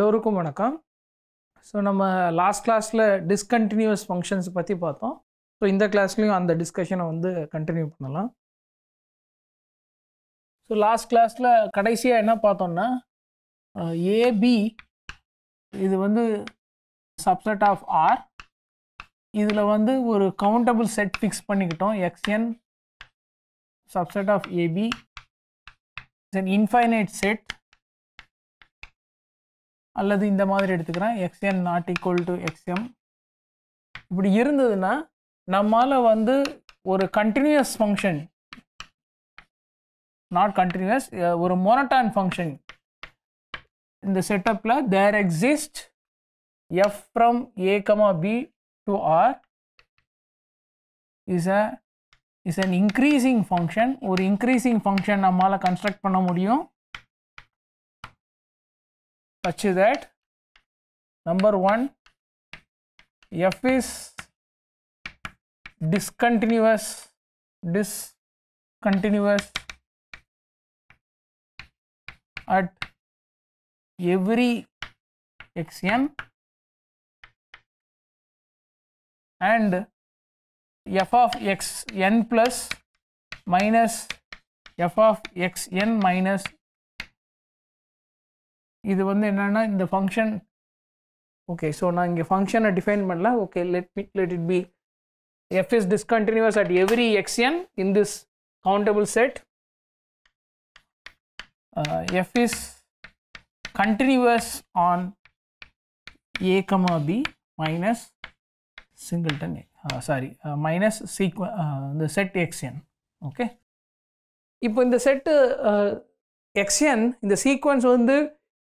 எல்லோருக்கும் வணக்கம் ஸோ நம்ம லாஸ்ட் கிளாஸில் டிஸ்கண்டினியூஸ் ஃபங்க்ஷன்ஸ் பற்றி பார்த்தோம் ஸோ இந்த கிளாஸ்லேயும் அந்த டிஸ்கஷனை வந்து கண்டினியூ பண்ணலாம் ஸோ லாஸ்ட் கிளாஸில் கடைசியாக என்ன பார்த்தோம்னா ஏபி இது வந்து சப்செட் ஆஃப் ஆர் இதில் வந்து ஒரு கவுண்டபுள் செட் ஃபிக்ஸ் பண்ணிக்கிட்டோம் x n subset of A B it's an infinite set அல்லது இந்த மாதிரி எடுத்துக்கிறேன் x m not equal to x m இப்படி இருந்ததுன்னா நம்மால் வந்து ஒரு கண்டினியூஸ் ஃபங்க்ஷன் நாட் கண்டினியூஸ் ஒரு மொனட்டான் ஃபங்க்ஷன் இந்த செட்டப்பில் there exist f from A comma B to R is a is an increasing function ஒரு இன்க்ரீஸிங் ஃபங்க்ஷன் நம்மளால் கன்ஸ்ட்ரக்ட் பண்ண முடியும் such that number 1 f is discontinuous discontinuous at every xn and f of x n plus minus f of x n minus இது வந்து என்னென்னா இந்த function okay so நான் இங்கே ஃபங்க்ஷனை டிஃபைன் பண்ணல okay let meet let it be f is discontinuous at every x n in this countable set f is continuous on A comma B minus singleton sorry minus சீக்வ இந்த set x n okay இப்போ இந்த set x n uh, இந்த sequence வந்து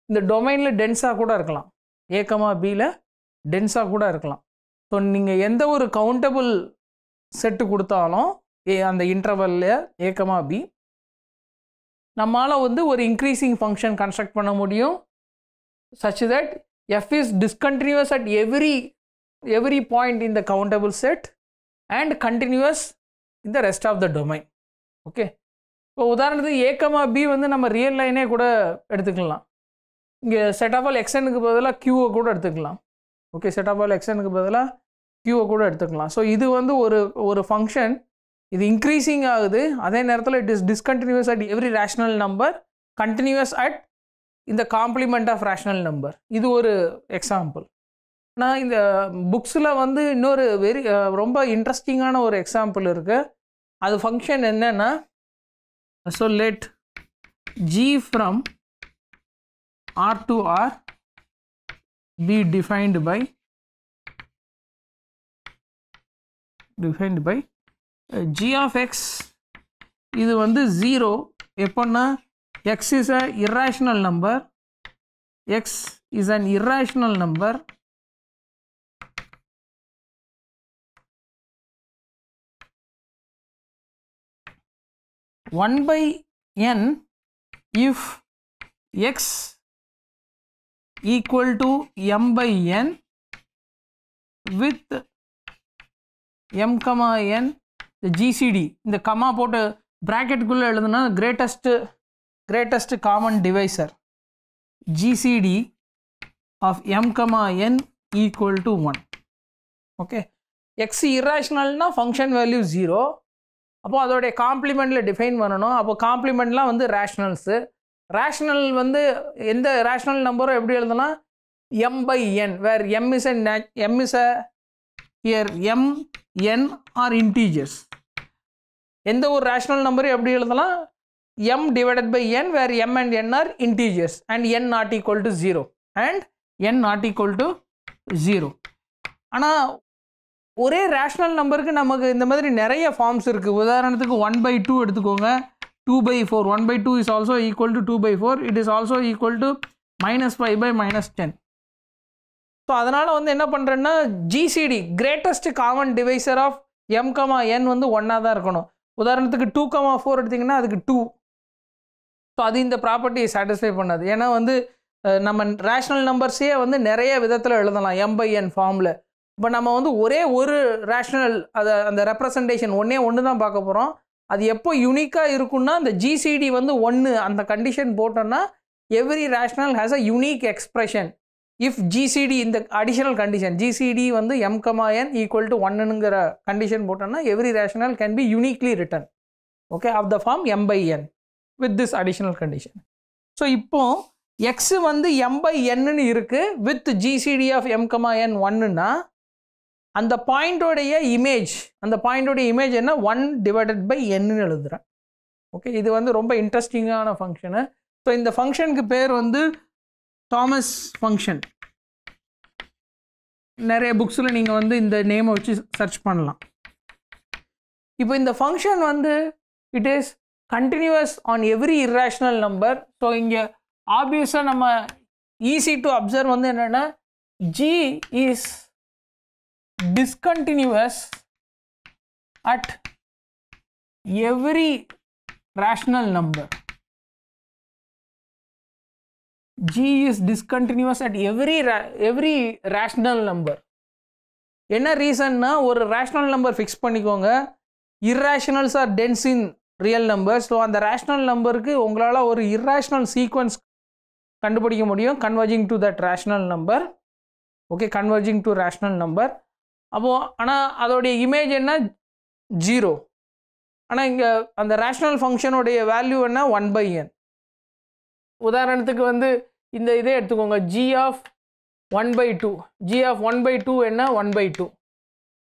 இந்த டொமைனில் டென்ஸாக கூட இருக்கலாம் ஏக்கமா பியில் டென்ஸாக கூட இருக்கலாம் ஸோ நீங்கள் எந்த ஒரு கவுண்டபுள் செட்டு கொடுத்தாலும் ஏ அந்த இன்டர்வல்ல ஏக்கமா பி நம்மளால் வந்து ஒரு இன்க்ரீஸிங் ஃபங்க்ஷன் கன்ஸ்ட்ரக்ட் பண்ண முடியும் such that f is discontinuous at every every point in the countable set and continuous in the rest of the domain okay இப்போ உதாரணத்துக்கு ஏக்கமா பி வந்து நம்ம ரியல் லைனே கூட எடுத்துக்கலாம் இங்கே செட் ஆஃப் ஆல் எக்ஸ்டனுக்கு பதிலாக கியூவை கூட எடுத்துக்கலாம் ஓகே செட் ஆஃப் ஆல் எக்ஸ்டனுக்கு பதிலாக கியூவை கூட எடுத்துக்கலாம் ஸோ இது வந்து ஒரு ஒரு ஃபங்க்ஷன் இது இன்க்ரீஸிங் ஆகுது அதே நேரத்தில் it is discontinuous at every rational number continuous at இந்த காம்ப்ளிமெண்ட் ஆஃப் ரேஷ்னல் நம்பர் இது ஒரு எக்ஸாம்பிள் நான் இந்த புக்ஸில் வந்து இன்னொரு வெரி ரொம்ப இன்ட்ரெஸ்டிங்கான ஒரு எக்ஸாம்பிள் இருக்குது அது ஃபங்க்ஷன் என்னென்னா so let g from R to R be defined by defined by uh, g of x இது வந்து 0 எப்போன்னா x is a irrational number x is an irrational number one by n if x equal to m by n with m comma n the gcd இந்த comma போட்டு ப்ராக்கெட்டுக்குள்ளே எழுதுனா greatest greatest common divisor gcd of m comma n equal to 1 okay x irrationalனா function value 0 அப்போ அதோடைய காம்ப்ளிமெண்ட்டில் define பண்ணணும் அப்போ காம்ப்ளிமெண்ட்லாம் வந்து ரேஷ்னல்ஸு ரேஷ்னல் வந்து எந்த ரேஷ்னல் நம்பரும் எப்படி எழுதலாம் m by n where m is n m is ear m n are integers எந்த ஒரு ரேஷ்னல் நம்பரும் எப்படி எழுதலாம் m divided by n where m and n are integers and n not equal to zero and n not equal to zero ஆனால் ஒரே rational நம்பருக்கு நமக்கு இந்த மாதிரி நிறைய ஃபார்ம்ஸ் இருக்குது உதாரணத்துக்கு ஒன் பை டூ எடுத்துக்கோங்க 2 by 4 1 by 2 is also equal to 2 by 4 it is also equal to minus 5 by minus 10 so அதனால் வந்து என்ன பண்ணுறேன்னா GCD greatest common divisor of m comma n வந்து ஒன்னாக தான் இருக்கணும் உதாரணத்துக்கு டூ கமா ஃபோர் எடுத்திங்கன்னா அதுக்கு டூ ஸோ அது இந்த ப்ராப்பர்ட்டியை சாட்டிஸ்ஃபை பண்ணாது ஏன்னா வந்து நம்ம ரேஷ்னல் நம்பர்ஸே வந்து நிறைய விதத்தில் எழுதலாம் எம் பை என் ஃபார்மில் இப்போ நம்ம வந்து ஒரே ஒரு ரேஷ்னல் அதை அந்த ரெப்ரசன்டேஷன் ஒன்றே ஒன்று தான் பார்க்க போகிறோம் அது எப்போ யுனிக்காக இருக்குன்னா இந்த ஜிசிடி வந்து ஒன்று அந்த கண்டிஷன் போட்டோன்னா every rational has a unique expression if GCD இந்த அடிஷனல் கண்டிஷன் ஜிசிடி வந்து m comma n equal to ஒன்னுங்கிற கண்டிஷன் போட்டோம்னா every rational can be uniquely written okay of the form m by n with this additional condition so இப்போ x வந்து m by n இருக்குது with GCD of m comma n ஒன்னுன்னா அந்த பாயிண்டோடைய image அந்த பாயிண்டோடைய இமேஜ் என்ன ஒன் டிவைடட் பை என்னு எழுதுகிறேன் ஓகே இது வந்து ரொம்ப இன்ட்ரெஸ்டிங்கான ஃபங்க்ஷனு ஸோ இந்த ஃபங்க்ஷனுக்கு பேர் வந்து தாமஸ் ஃபங்க்ஷன் நிறைய புக்ஸில் நீங்கள் வந்து இந்த நேமை வச்சு சர்ச் பண்ணலாம் இப்போ இந்த ஃபங்க்ஷன் வந்து it is continuous on every irrational number so இங்கே ஆப்வியஸாக நம்ம ஈஸி டு அப்சர்வ் வந்து என்னென்னா g is discontinuous at every rational number. G is discontinuous at every, ra every rational number. என்ன ரீசன்னா ஒரு ரேஷ்னல் நம்பர் ஃபிக்ஸ் பண்ணிக்கோங்க irrationals are dense in real number so அந்த rational நம்பருக்கு உங்களால் ஒரு இர்ரேஷ்னல் சீக்வன்ஸ் கண்டுபிடிக்க முடியும் converging to that rational number okay converging to rational number அப்போது ஆனால் அதோடைய இமேஜ் என்ன ஜீரோ ஆனால் இங்கே அந்த ரேஷ்னல் ஃபங்க்ஷனுடைய வேல்யூ என்ன ஒன் பை என் உதாரணத்துக்கு வந்து இந்த இதே எடுத்துக்கோங்க g of one by two g of one by two என்ன ஒன் பை டூ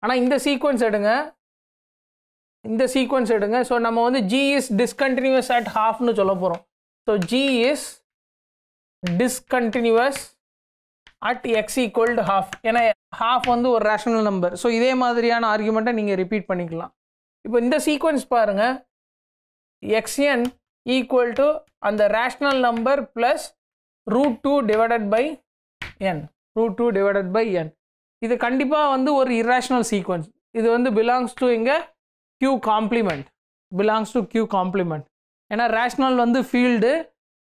ஆனால் இந்த சீக்வன்ஸ் எடுங்க இந்த சீக்வன்ஸ் எடுங்க ஸோ நம்ம வந்து ஜி இஸ் டிஸ்கண்டினியூஸ் அட் ஹாஃப்னு சொல்ல போகிறோம் so g is discontinuous at x equal half ஏன்னா ஹாஃப் வந்து ஒரு ரேஷனல் நம்பர் ஸோ இதே மாதிரியான ஆர்குமெண்ட்டை நீங்கள் ரிப்பீட் பண்ணிக்கலாம் இப்போ இந்த சீக்வன்ஸ் பாருங்கள் எக்ஸ்என் ஈக்குவல் டு அந்த rational number plus root two divided by n root two divided by n இது கண்டிப்பாக வந்து ஒரு இராஷனல் சீக்வன்ஸ் இது வந்து பிலாங்ஸ் டு இங்கே Q complement belongs to Q complement ஏன்னா ரேஷ்னல் வந்து ஃபீல்டு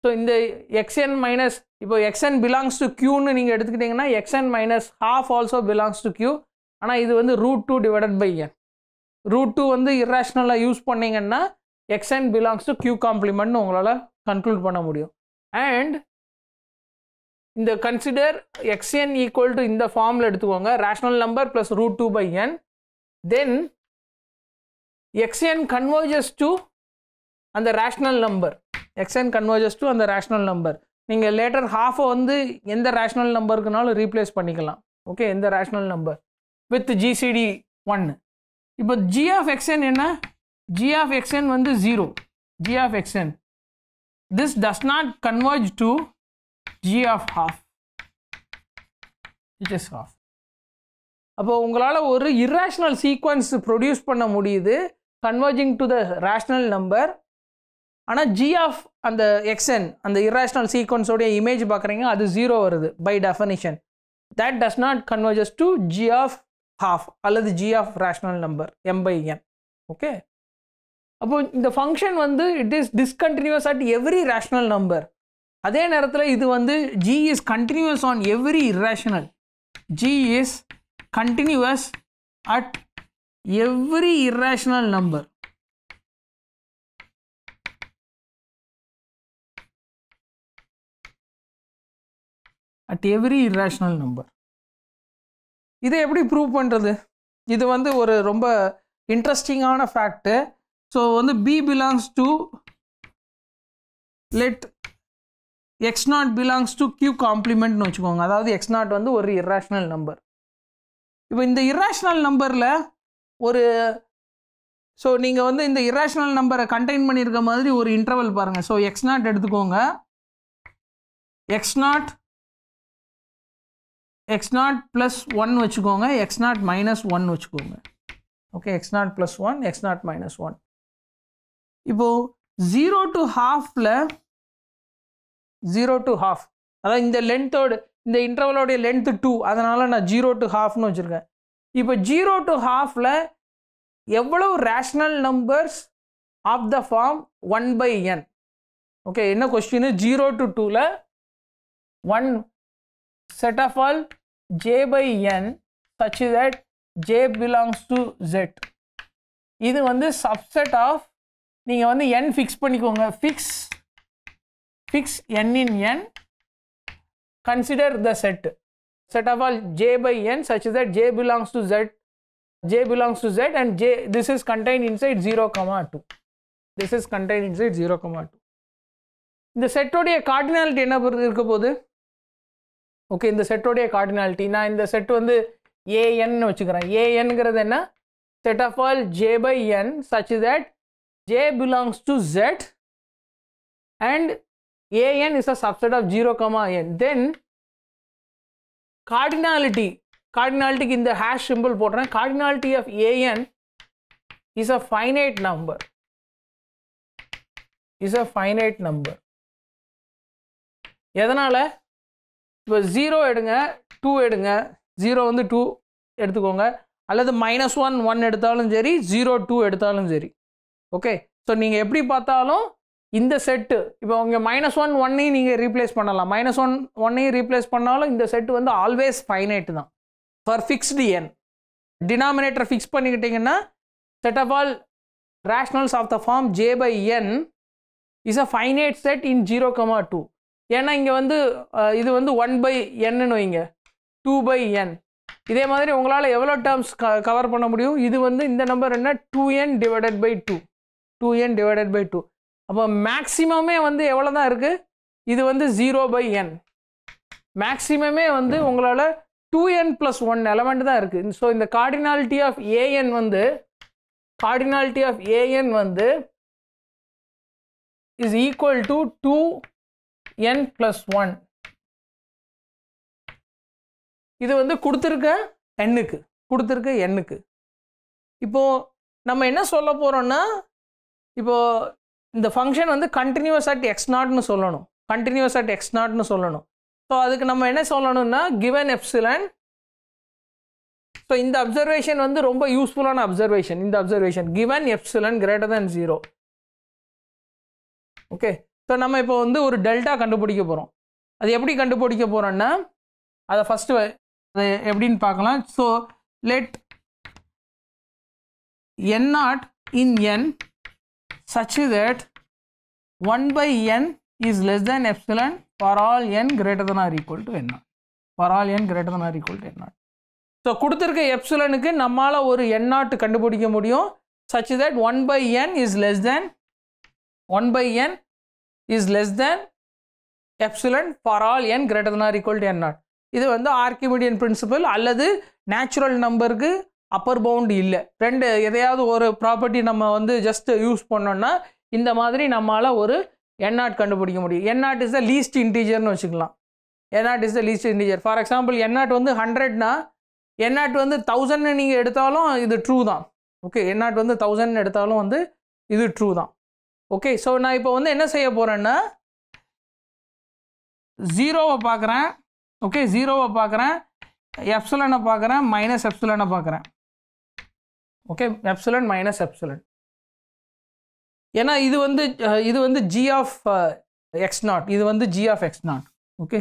ஸோ இந்த எக்ஸ்என் மைனஸ் இப்போ எக்ஸ்என் பிலாங்ஸ் டு கியூன்னு நீங்கள் எடுத்துக்கிட்டிங்கன்னா x n minus half also belongs to Q ஆனால் இது வந்து root two divided by n root two வந்து இர்ரேஷ்னலாக யூஸ் பண்ணிங்கன்னா எக்ஸ்என் பிலாங்ஸ் டு கியூ காம்ப்ளிமெண்ட்னு உங்களால் கன்க்ளூட் பண்ண முடியும் அண்ட் இந்த கன்சிடர் எக்ஸ்என் ஈக்குவல் டு இந்த ஃபார்மில் எடுத்துக்கோங்க rational number plus root two by n then x n converges to அந்த rational number x n converges to அந்த ரேஷ்னல் நம்பர் நீங்கள் லேட்டர் ஹாஃபை வந்து எந்த ரேஷ்னல் நம்பருக்குனாலும் ரீப்ளேஸ் பண்ணிக்கலாம் ஓகே எந்த ரேஷ்னல் நம்பர் வித் ஜிசிடி ஒன்று இப்போ ஜி ஆஃப் எக்ஸ்என் என்ன ஜி ஆஃப் எக்ஸ்என் வந்து zero g of x n this does not converge to g of half it is half அப்போ உங்களால் ஒரு இர்ரேஷ்னல் சீக்வன்ஸ் ப்ரொடியூஸ் பண்ண முடியுது converging to the rational number ஆனால் ஜி ஆஃப் அந்த x n அந்த இராஷனல் சீக்வன்ஸோடைய இமேஜ் பார்க்குறீங்க அது ஜீரோ வருது by definition that does not converges to g of half அல்லது g of rational number m by n okay அப்போ இந்த ஃபங்க்ஷன் வந்து it is discontinuous at every rational number அதே நேரத்தில் இது வந்து g is continuous on every irrational g is continuous at every irrational number at every irrational number இதை எப்படி prove பண்ணுறது இது வந்து ஒரு ரொம்ப இன்ட்ரெஸ்டிங்கான ஃபேக்ட்டு ஸோ வந்து B belongs to let x naught belongs to Q காம்ப்ளிமெண்ட்னு வச்சுக்கோங்க அதாவது எக்ஸ் நாட் வந்து ஒரு இர்ரேஷ்னல் நம்பர் இப்போ இந்த இர்ரேஷ்னல் நம்பரில் ஒரு ஸோ நீங்கள் வந்து இந்த இர்ரேஷ்னல் நம்பரை கண்டெயின் பண்ணியிருக்க மாதிரி ஒரு இன்டர்வல் பாருங்கள் ஸோ எக்ஸ் நாட் எடுத்துக்கோங்க x naught x naught plus one வச்சுக்கோங்க எக்ஸ் நாட் மைனஸ் ஒன் வச்சுக்கோங்க okay x naught plus one x naught minus one இப்போது ஜீரோ டு ஹாஃபில் ஜீரோ டு ஹாஃப் அதாவது இந்த லென்த்தோடு இந்த இன்டர்வலோடைய லென்த்து டூ அதனால் நான் ஜீரோ டு ஹாஃப்னு வச்சுருக்கேன் இப்போ ஜீரோ டு ஹாஃபில் எவ்வளவு rational numbers of the form one by n okay என்ன கொஸ்டின் ஜீரோ டு டூவில் one set of all j by n such that j belongs to z இது வந்து subset of நீங்கள் வந்து n fix பண்ணிக்கோங்க fix fix n in n consider the set set of all j by n such that j belongs to z j belongs to z and j this is contained inside 0 comma 2 this is contained inside 0 comma 2 இந்த செட்டோடைய cardinality என்ன இருக்க போகுது okay இந்த செட்டோடைய cardinality நான் இந்த set வந்து ஏஎன்னு வச்சுக்கிறேன் ஏஎன்கிறது என்ன set of all j by n such that j belongs to Z and A n is a subset of zero comma n then cardinality கார்டினாலிட்டிக்கு இந்த ஹேஷ் சிம்பிள் போடுறேன் cardinality of A n is a finite number is a finite number எதனால் இப்போ zero எடுங்க two எடுங்க zero வந்து two எடுத்துக்கோங்க அல்லது மைனஸ் ஒன் ஒன் எடுத்தாலும் சரி ஜீரோ டூ எடுத்தாலும் சரி ஓகே ஸோ நீங்கள் எப்படி பார்த்தாலும் இந்த செட்டு இப்போ உங்கள் மைனஸ் ஒன் ஒன்னையும் நீங்கள் ரீப்ளேஸ் பண்ணலாம் மைனஸ் ஒன் ஒன்னையும் ரீப்ளேஸ் பண்ணாலும் இந்த செட்டு வந்து ஆல்வேஸ் ஃபைனைட்டு தான் for fixed n denominator fix பண்ணிக்கிட்டிங்கன்னா set of all rationals of the form j by N is a finite set in zero comma two ஏன்னா இங்கே வந்து இது வந்து ஒன் பை என்னன்னு வைங்க டூ பை என் இதே மாதிரி உங்களால் எவ்வளோ டேர்ம்ஸ் க கவர் பண்ண முடியும் இது வந்து இந்த நம்பர் என்ன two n divided by two two n divided by two அப்போ மேக்ஸிமமே வந்து எவ்வளோ தான் இருக்குது இது வந்து ஜீரோ பை என் மேக்ஸிமமே வந்து உங்களால் two n plus one element தான் இருக்குது ஸோ இந்த கார்டினாலிட்டி ஆஃப் ஏஎன் வந்து கார்டினாலிட்டி ஆஃப் ஏஎன் வந்து is equal to two n plus one இது வந்து கொடுத்துருக்க எண்ணுக்கு கொடுத்துருக்க எண்ணுக்கு இப்போது நம்ம என்ன சொல்ல போகிறோன்னா இப்போது இந்த ஃபங்க்ஷன் வந்து கண்டினியூஸ் அட் எக்ஸ் நாட்னு சொல்லணும் கண்டினியூஸ் அட் எக்ஸ் நாட்னு சொல்லணும் ஸோ அதுக்கு நம்ம என்ன சொல்லணும்னா கிவன் எப்சிலன் ஸோ இந்த அப்சர்வேஷன் வந்து ரொம்ப யூஸ்ஃபுல்லான அப்சர்வேஷன் இந்த observation given epsilon greater than zero okay so நம்ம இப்போ வந்து ஒரு டெல்டா கண்டுபிடிக்க போகிறோம் அது எப்படி கண்டுபிடிக்க போகிறோன்னா அதை ஃபஸ்ட்டு அதை எப்படின்னு பார்க்கலாம் so let n naught in N such that one by N is less than epsilon for all n greater than or equal to n naught for all n greater than or equal to n naught so கொடுத்துருக்க எப்சிலனுக்கு நம்மளால் ஒரு n naught கண்டுபிடிக்க முடியும் such that one by N is less than one by N is less than epsilon for all n greater than or equal to n naught இது வந்து ஆர்கிமீடியன் principal அல்லது natural நம்பருக்கு அப்பர் பவுண்டு இல்லை ரெண்டு எதையாவது ஒரு ப்ராப்பர்ட்டி நம்ம வந்து ஜஸ்ட் யூஸ் பண்ணோன்னா இந்த மாதிரி நம்மளால் ஒரு என் நாட் கண்டுபிடிக்க முடியும் n naught is the least இன்டீஜர்னு வச்சுக்கலாம் n naught is the least integer for example n naught வந்து ஹண்ட்ரட்னா என் நாட் வந்து தௌசண்ட்னு நீங்கள் எடுத்தாலும் இது ட்ரூ தான் ஓகே என் நாட் வந்து தௌசண்ட் எடுத்தாலும் வந்து இது ட்ரூ தான் ஓகே ஸோ நான் இப்போ வந்து என்ன செய்ய போகிறேன்னா ஜீரோவை பார்க்குறேன் ஓகே ஜீரோவை பார்க்குறேன் எப்சுலனை பார்க்குறேன் மைனஸ் எப்சுலனை பார்க்குறேன் ஓகே எப்சுலன் மைனஸ் எப்சுலன் ஏன்னா இது வந்து இது வந்து ஜி ஆஃப் எக்ஸ் நாட் இது வந்து g of x naught okay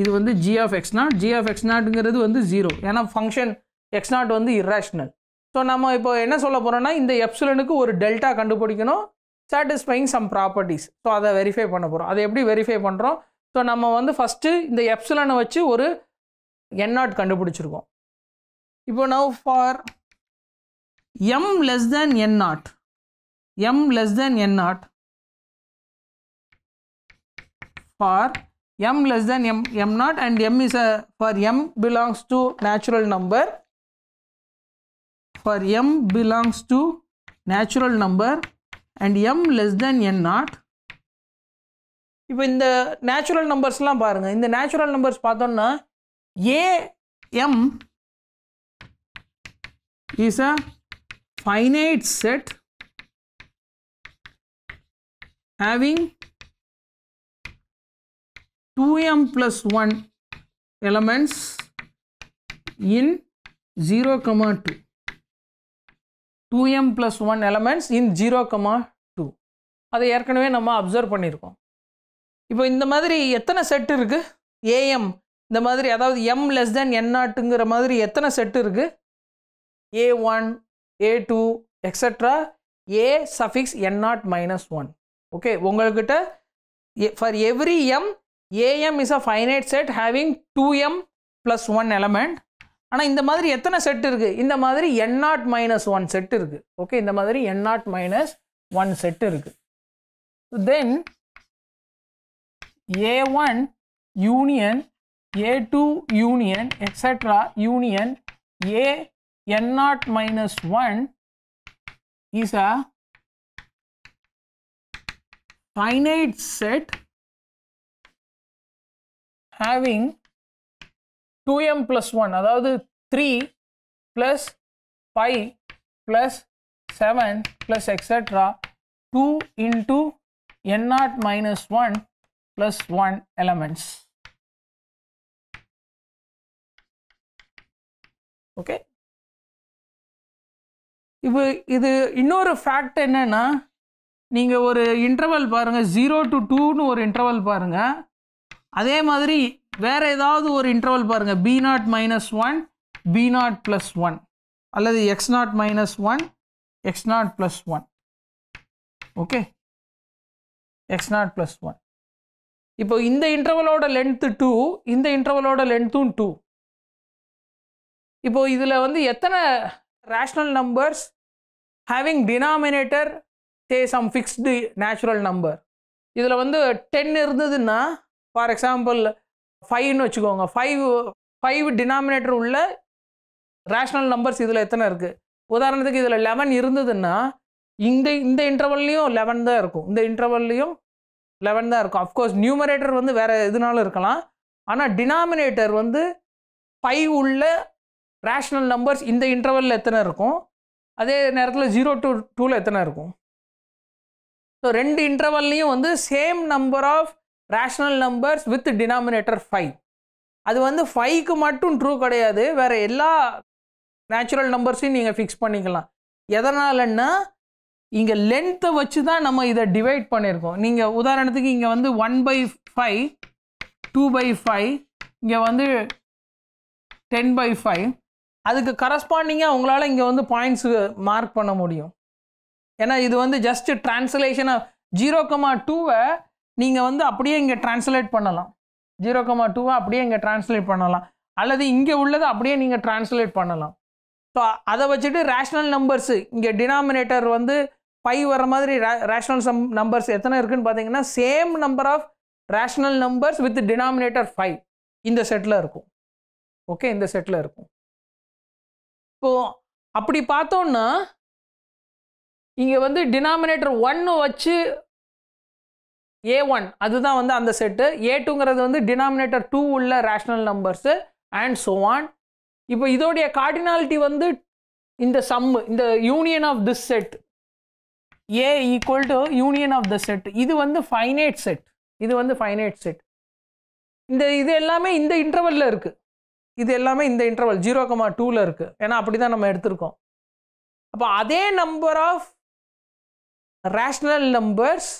இது வந்து g of x naught g of x நாட்டுங்கிறது வந்து ஜீரோ ஏன்னா ஃபங்க்ஷன் எக்ஸ் நாட் வந்து இர்ரேஷ்னல் ஸோ நம்ம இப்போ என்ன சொல்ல போகிறோம்னா இந்த எப்சுலனுக்கு ஒரு டெல்டா கண்டுபிடிக்கணும் சாட்டிஸ்ஃபைங் சம் ப்ராப்பர்ட்டிஸ் ஸோ அதை வெரிஃபை பண்ண போகிறோம் அதை எப்படி வெரிஃபை பண்ணுறோம் ஸோ நம்ம வந்து ஃபஸ்ட்டு இந்த எப்சிலனை வச்சு ஒரு என்நாட் கண்டுபிடிச்சிருக்கோம் இப்போ now for m less than n naught m less than n naught for m less than m m naught and m is a for m belongs to natural number for m belongs to natural number and m less than n naught இப்போ இந்த natural நம்பர்ஸ்லாம் பாருங்கள் இந்த natural numbers பார்த்தோம்னா A m is a finite set having two m plus one elements in zero comma two two m plus one elements in zero comma two அதை ஏற்கனவே நம்ம observe பண்ணியிருக்கோம் இப்போ இந்த மாதிரி எத்தனை செட்டு இருக்குது ஏஎம் இந்த மாதிரி அதாவது எம் லெஸ் தென் என் நாட்டுங்கிற மாதிரி எத்தனை செட்டு இருக்குது A one A two extra A சஃபிக்ஸ் n naught minus one okay உங்கள்கிட்ட for every m A m is a finite set having two m plus one element ஆனால் இந்த மாதிரி எத்தனை செட் இருக்குது இந்த மாதிரி n naught minus one set இருக்குது ஓகே இந்த மாதிரி n naught minus one set இருக்குது then A one union A two union extra union A n naught minus one is a finite set having two m plus one அதாவது three plus five plus seven plus extra two into n naught minus one plus one elements okay இப்போ இது இன்னொரு fact என்னென்னா நீங்கள் ஒரு interval பாருங்கள் zero to டூன்னு ஒரு இன்டர்வல் பாருங்கள் அதே மாதிரி வேறு ஏதாவது ஒரு இன்டர்வல் பாருங்கள் b naught minus one b naught plus one அல்லது x naught minus one x naught plus one okay x naught plus one இப்போ இந்த இன்டர்வலோட லென்த்து டூ இந்த இன்டர்வலோட லென்த்தும் டூ இப்போ இதில் வந்து எத்தனை rational numbers having denominator say some fixed natural number இதில் வந்து டென் இருந்ததுன்னா ஃபார் எக்ஸாம்பிள் ஃபைவ்னு வச்சுக்கோங்க ஃபைவ் ஃபைவ் டினாமினேட்டர் உள்ள ரேஷ்னல் நம்பர்ஸ் இதில் எத்தனை இருக்குது உதாரணத்துக்கு இதில் லெவன் இருந்ததுன்னா இந்த இந்த இன்டர்வல்லையும் லெவன் தான் இருக்கும் இந்த இன்டர்வல்லையும் லெவன் தான் இருக்கும் அஃப்கோர்ஸ் நியூமரேட்டர் வந்து வேறு எதுனாலும் இருக்கலாம் ஆனால் டினாமினேட்டர் வந்து ஃபைவ் உள்ள ரேஷ்னல் நம்பர்ஸ் இந்த இன்டர்வலில் எத்தனை இருக்கும் அதே நேரத்தில் ஜீரோ டு டூவில் எத்தனை இருக்கும் ஸோ ரெண்டு இன்டர்வல்லையும் வந்து same number of rational numbers with denominator five அது வந்து ஃபைவ்க்கு மட்டும் ட்ரூ கிடையாது வேறு எல்லா நேச்சுரல் நம்பர்ஸையும் நீங்கள் ஃபிக்ஸ் பண்ணிக்கலாம் எதனாலன்னா இங்கே லென்த்தை வச்சு தான் நம்ம இதை டிவைட் பண்ணியிருக்கோம் நீங்கள் உதாரணத்துக்கு இங்கே வந்து one by five two by five இங்கே வந்து டென் பை ஃபைவ் அதுக்கு கரஸ்பாண்டிங்காக உங்களால் இங்கே வந்து பாயிண்ட்ஸு மார்க் பண்ண முடியும் ஏன்னா இது வந்து ஜஸ்ட்டு டிரான்ஸ்லேஷனாக ஜீரோ கமா டூவை நீங்கள் வந்து அப்படியே இங்கே டிரான்ஸ்லேட் பண்ணலாம் ஜீரோ கமா டூவை அப்படியே இங்கே டிரான்ஸ்லேட் பண்ணலாம் அல்லது இங்கே உள்ளதை அப்படியே நீங்கள் டிரான்ஸ்லேட் பண்ணலாம் ஸோ அதை வச்சுட்டு ரேஷ்னல் நம்பர்ஸு இங்கே டினாமினேட்டர் வந்து ஃபைவ் வர மாதிரி ரேஷ்னல் சம் நம்பர்ஸ் எத்தனை இருக்குன்னு பார்த்தீங்கன்னா same number of rational numbers with denominator five இந்த செட்டில் இருக்கும் ஓகே இந்த செட்டில் இருக்கும் இப்போது அப்படி பார்த்தோன்னா இங்கே வந்து டினாமினேட்டர் ஒன்று வச்சு ஏ ஒன் அதுதான் வந்து அந்த செட்டு ஏ டூங்கிறது வந்து டினாமினேட்டர் டூ உள்ள rational numbers and so on இப்போ இதோடைய கார்டினாலிட்டி வந்து இந்த சம்மு இந்த union of this set A equal to union of the set இது வந்து ஃபைனேட் செட் இது வந்து ஃபைனேட் செட் இந்த இது எல்லாமே இந்த இன்டர்வலில் இருக்குது இது எல்லாமே இந்த இன்டர்வல் ஜீரோ கமா டூவில் இருக்குது ஏன்னா அப்படி தான் நம்ம எடுத்திருக்கோம் அப்போ அதே நம்பர் ஆஃப் ரேஷ்னல் நம்பர்ஸ்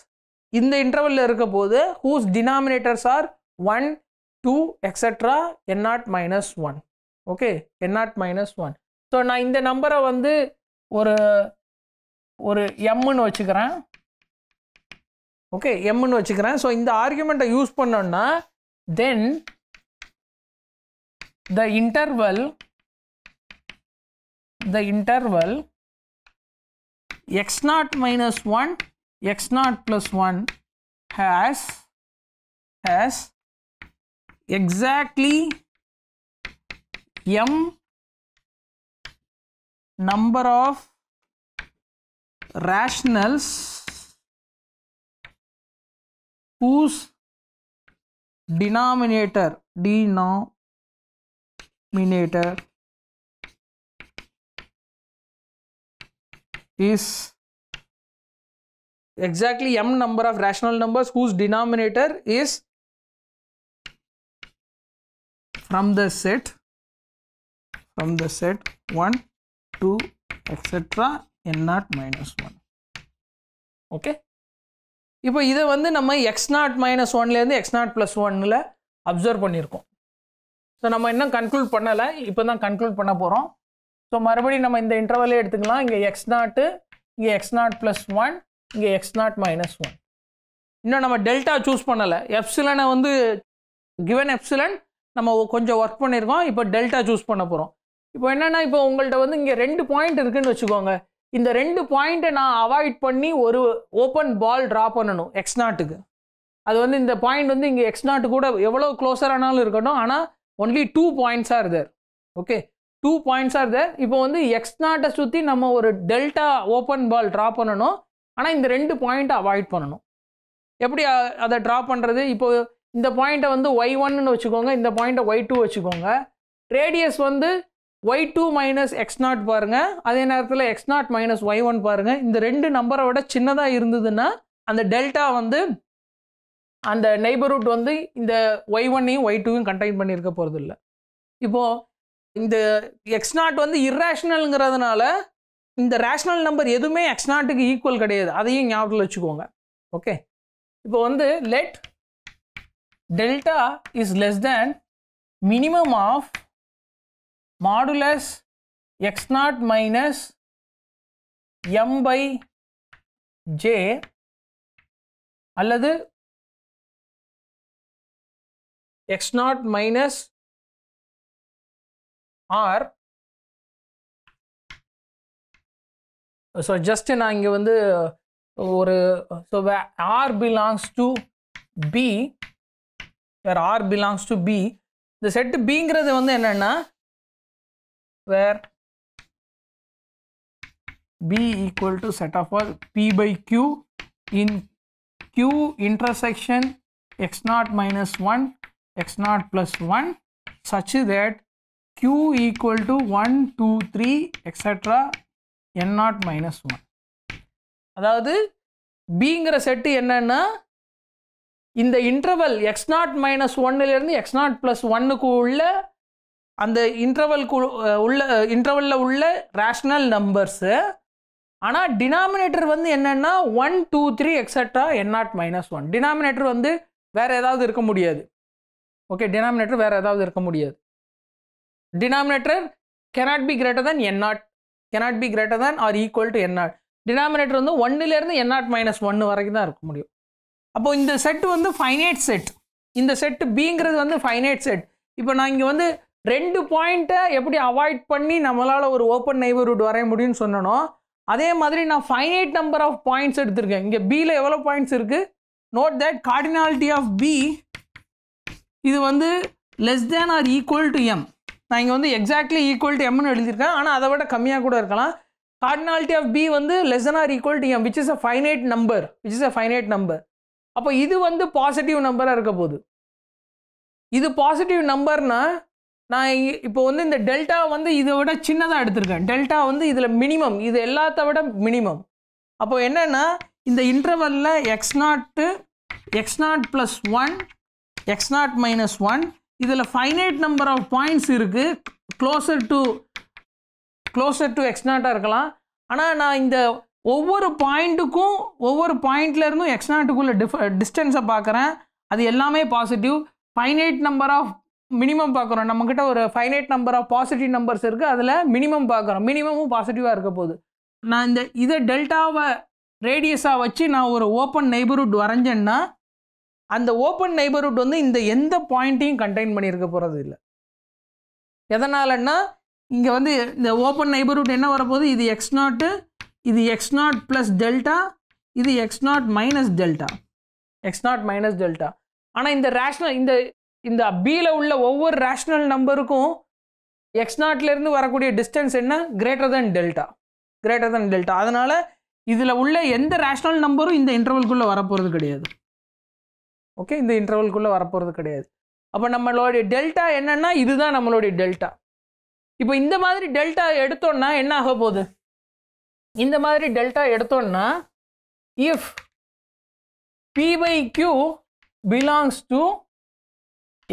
இந்த இன்டர்வலில் இருக்க போது whose denominators are one two extra n naught minus one okay n naught minus one so நான் இந்த நம்பரை வந்து ஒரு ஒரு எம்முன்னு வச்சுக்கிறேன் ஓகே எம்முன்னு வச்சுக்கிறேன் ஸோ இந்த ஆர்கியூமெண்ட்டை யூஸ் பண்ணோன்னா then the interval the interval x naught minus one x naught plus 1 has has exactly m number of rationals whose denominator denominator is exactly m number of rational numbers whose denominator is from the set from the set 1 2 etc n naught minus 1 okay இப்போ இதை வந்து நம்ம x naught minus ஒன்லேருந்து x naught plus ஒன்னில் observe பண்ணியிருக்கோம் so நம்ம இன்னும் conclude பண்ணலை இப்போ தான் கன்க்ளூட் பண்ண போகிறோம் ஸோ மறுபடியும் நம்ம இந்த இன்டர்வலே எடுத்துக்கலாம் இங்கே எக்ஸ் நாட்டு இங்கே எக்ஸ் நாட் ப்ளஸ் ஒன் இங்கே எக்ஸ் நாட் மைனஸ் ஒன் இன்னும் நம்ம டெல்டா சூஸ் பண்ணலை எப்சிலனை வந்து கிவன் எப்சிலன் நம்ம கொஞ்சம் ஒர்க் பண்ணியிருக்கோம் இப்போ டெல்டா சூஸ் பண்ண போகிறோம் இப்போ என்னென்னா இப்போ உங்கள்கிட்ட வந்து இங்கே ரெண்டு பாயிண்ட் இருக்குதுன்னு வச்சுக்கோங்க இந்த ரெண்டு பாயிண்ட்டை நான் அவாய்ட் பண்ணி ஒரு ஓப்பன் பால் ட்ரா பண்ணணும் எக்ஸ் நாட்டுக்கு அது வந்து இந்த பாயிண்ட் வந்து இங்கே எக்ஸ் நாட்டு கூட எவ்வளோ க்ளோஸர் ஆனாலும் இருக்கட்டும் ஆனால் ஒன்லி டூ பாயிண்ட்ஸாக இருதார் ஓகே டூ பாயிண்ட்ஸாக இருதார் இப்போ வந்து எக்ஸ் நாட்டை சுற்றி நம்ம ஒரு டெல்டா ஓப்பன் பால் ட்ரா பண்ணணும் ஆனால் இந்த ரெண்டு பாயிண்ட்டை அவாய்ட் பண்ணணும் எப்படி அதை ட்ரா பண்ணுறது இப்போது இந்த பாயிண்ட்டை வந்து ஒய் ஒன்னு வச்சுக்கோங்க இந்த பாயிண்ட்டை ஒய் டூ வச்சுக்கோங்க ரேடியஸ் வந்து y two minus x naught பாருங்கள் அதே நேரத்தில் x naught minus y one பாருங்கள் இந்த ரெண்டு நம்பரை விட சின்னதாக இருந்ததுன்னா அந்த டெல்டா வந்து அந்த நெய்பர்ஹுட் வந்து இந்த ஒய் ஒன்னையும் ஒய் டூவையும் கண்டெயின் பண்ணியிருக்க போகிறது இல்லை இப்போது இந்த எக்ஸ் நாட் வந்து இர்ரேஷ்னலுங்கிறதுனால இந்த ரேஷ்னல் நம்பர் எதுவுமே எக்ஸ் நாட்டுக்கு ஈக்குவல் கிடையாது அதையும் ஞாபகத்தில் வச்சுக்கோங்க ஓகே இப்போ வந்து let delta is less than minimum of modulus x naught minus m by j அல்லது x naught minus r so just in given vandu or so where r belongs to b where r belongs to b the set b ingrathu vandu enna na where b equal to set of p by q in q intersection x naught minus 1 x naught plus 1 such that q equal to 1 2 3 etc n naught minus one அதாவது பிங்கிற set என்னன்னா இந்த interval x naught minus ஒன்னுலேருந்து x naught plus ஒன்னுக்கு உள்ள அந்த இன்டர்வல்க்கு உள்ள இன்டர்வலில் உள்ள ரேஷ்னல் நம்பர்ஸு ஆனால் டினாமினேட்டர் வந்து என்னென்னா one two three extra n naught minus one denominator வந்து வேறு ஏதாவது இருக்க முடியாது ஓகே டினாமினேட்டர் வேறு ஏதாவது இருக்க முடியாது denominator cannot be greater than n naught cannot be greater than or equal to n naught denominator வந்து ஒன்னுலேருந்து என் என்ஆட் மைனஸ் ஒன்று வரைக்கும் தான் இருக்க முடியும் அப்போது இந்த செட்டு வந்து ஃபைனைட் செட் இந்த செட்டு பிங்கிறது வந்து ஃபைனைட் செட் இப்போ நான் இங்கே வந்து ரெண்டு பாயிண்ட்டை எப்படி அவாய்ட் பண்ணி நம்மளால் ஒரு ஓப்பன் நெய்பர்ஹுட் வரைய முடியும்னு சொன்னனோ அதே மாதிரி நான் ஃபைனைட் நம்பர் ஆஃப் பாயிண்ட்ஸ் எடுத்திருக்கேன் இங்கே பியில் எவ்வளோ பாயிண்ட்ஸ் இருக்குது note that cardinality of p இது வந்து less than or equal to m நான் இங்கே வந்து எக்ஸாக்ட்லி ஈக்குவல் டு எம்னு எழுதியிருக்கேன் ஆனால் அதை விட கம்மியாக கூட இருக்கலாம் கார்டினாலிட்டி ஆஃப் பி வந்து less or equal to m which is a finite number which is a finite number அப்போ இது வந்து பாசிட்டிவ் நம்பராக இருக்க போகுது இது பாசிட்டிவ் நம்பர்னா நான் இப்போ வந்து இந்த டெல்டா வந்து இதை விட சின்னதாக எடுத்திருக்கேன் டெல்டா வந்து இதில் மினிமம் இது எல்லாத்த விட மினிமம் அப்போ என்னென்னா இந்த இன்டர்வலில் x naught x naught plus one x naught minus one இதில் ஃபைனைட் நம்பர் ஆஃப் பாயிண்ட்ஸ் இருக்குது க்ளோசர் டு க்ளோசர் டு எக்ஸ்நாட்டாக இருக்கலாம் ஆனால் நான் இந்த ஒவ்வொரு பாயிண்ட்டுக்கும் ஒவ்வொரு பாயிண்ட்லேருந்தும் எக்ஸ்நாட்டுக்குள்ளே டிஃப டிஸ்டன்ஸை பார்க்குறேன் அது எல்லாமே positive finite number of minimum பார்க்குறோம் நம்மக்கிட்ட ஒரு finite number of positive numbers இருக்குது அதில் மினிமம் பார்க்குறோம் மினிமமும் பாசிட்டிவாக இருக்க போகுது நான் இந்த இதை டெல்டாவை ரேடியஸாக வச்சு நான் ஒரு ஓப்பன் நெய்பர்ஹுட் வரைஞ்சேன்னா அந்த ஓப்பன் நெய்பர்ஹுட் வந்து இந்த எந்த பாயிண்ட்டையும் கண்டெயின் பண்ணியிருக்க போகிறது இல்லை எதனாலன்னா இங்கே வந்து இந்த ஓப்பன் நெய்பர்ஹுட் என்ன வரப்போகுது இது எக்ஸ் நாட்டு இது எக்ஸ் நாட் ப்ளஸ் டெல்டா இது x naught minus delta x naught minus delta ஆனால் இந்த ரேஷ்னல் இந்த இந்த பியில் உள்ள ஒவ்வொரு ரேஷ்னல் நம்பருக்கும் எக்ஸ் நாட்லேருந்து வரக்கூடிய டிஸ்டன்ஸ் என்ன greater than delta greater than delta அதனால் இதில் உள்ள எந்த ரேஷ்னல் நம்பரும் இந்த இன்டர்வல்குள்ளே வரப்போகிறது கிடையாது ஓகே இந்த இன்டர்வல்குள்ளே வரப்போகிறது கிடையாது அப்போ நம்மளுடைய டெல்டா என்னென்னா இதுதான் நம்மளுடைய டெல்டா இப்போ இந்த மாதிரி டெல்டா எடுத்தோன்னா என்ன ஆக போகுது இந்த மாதிரி டெல்டா எடுத்தோன்னா if p by q belongs to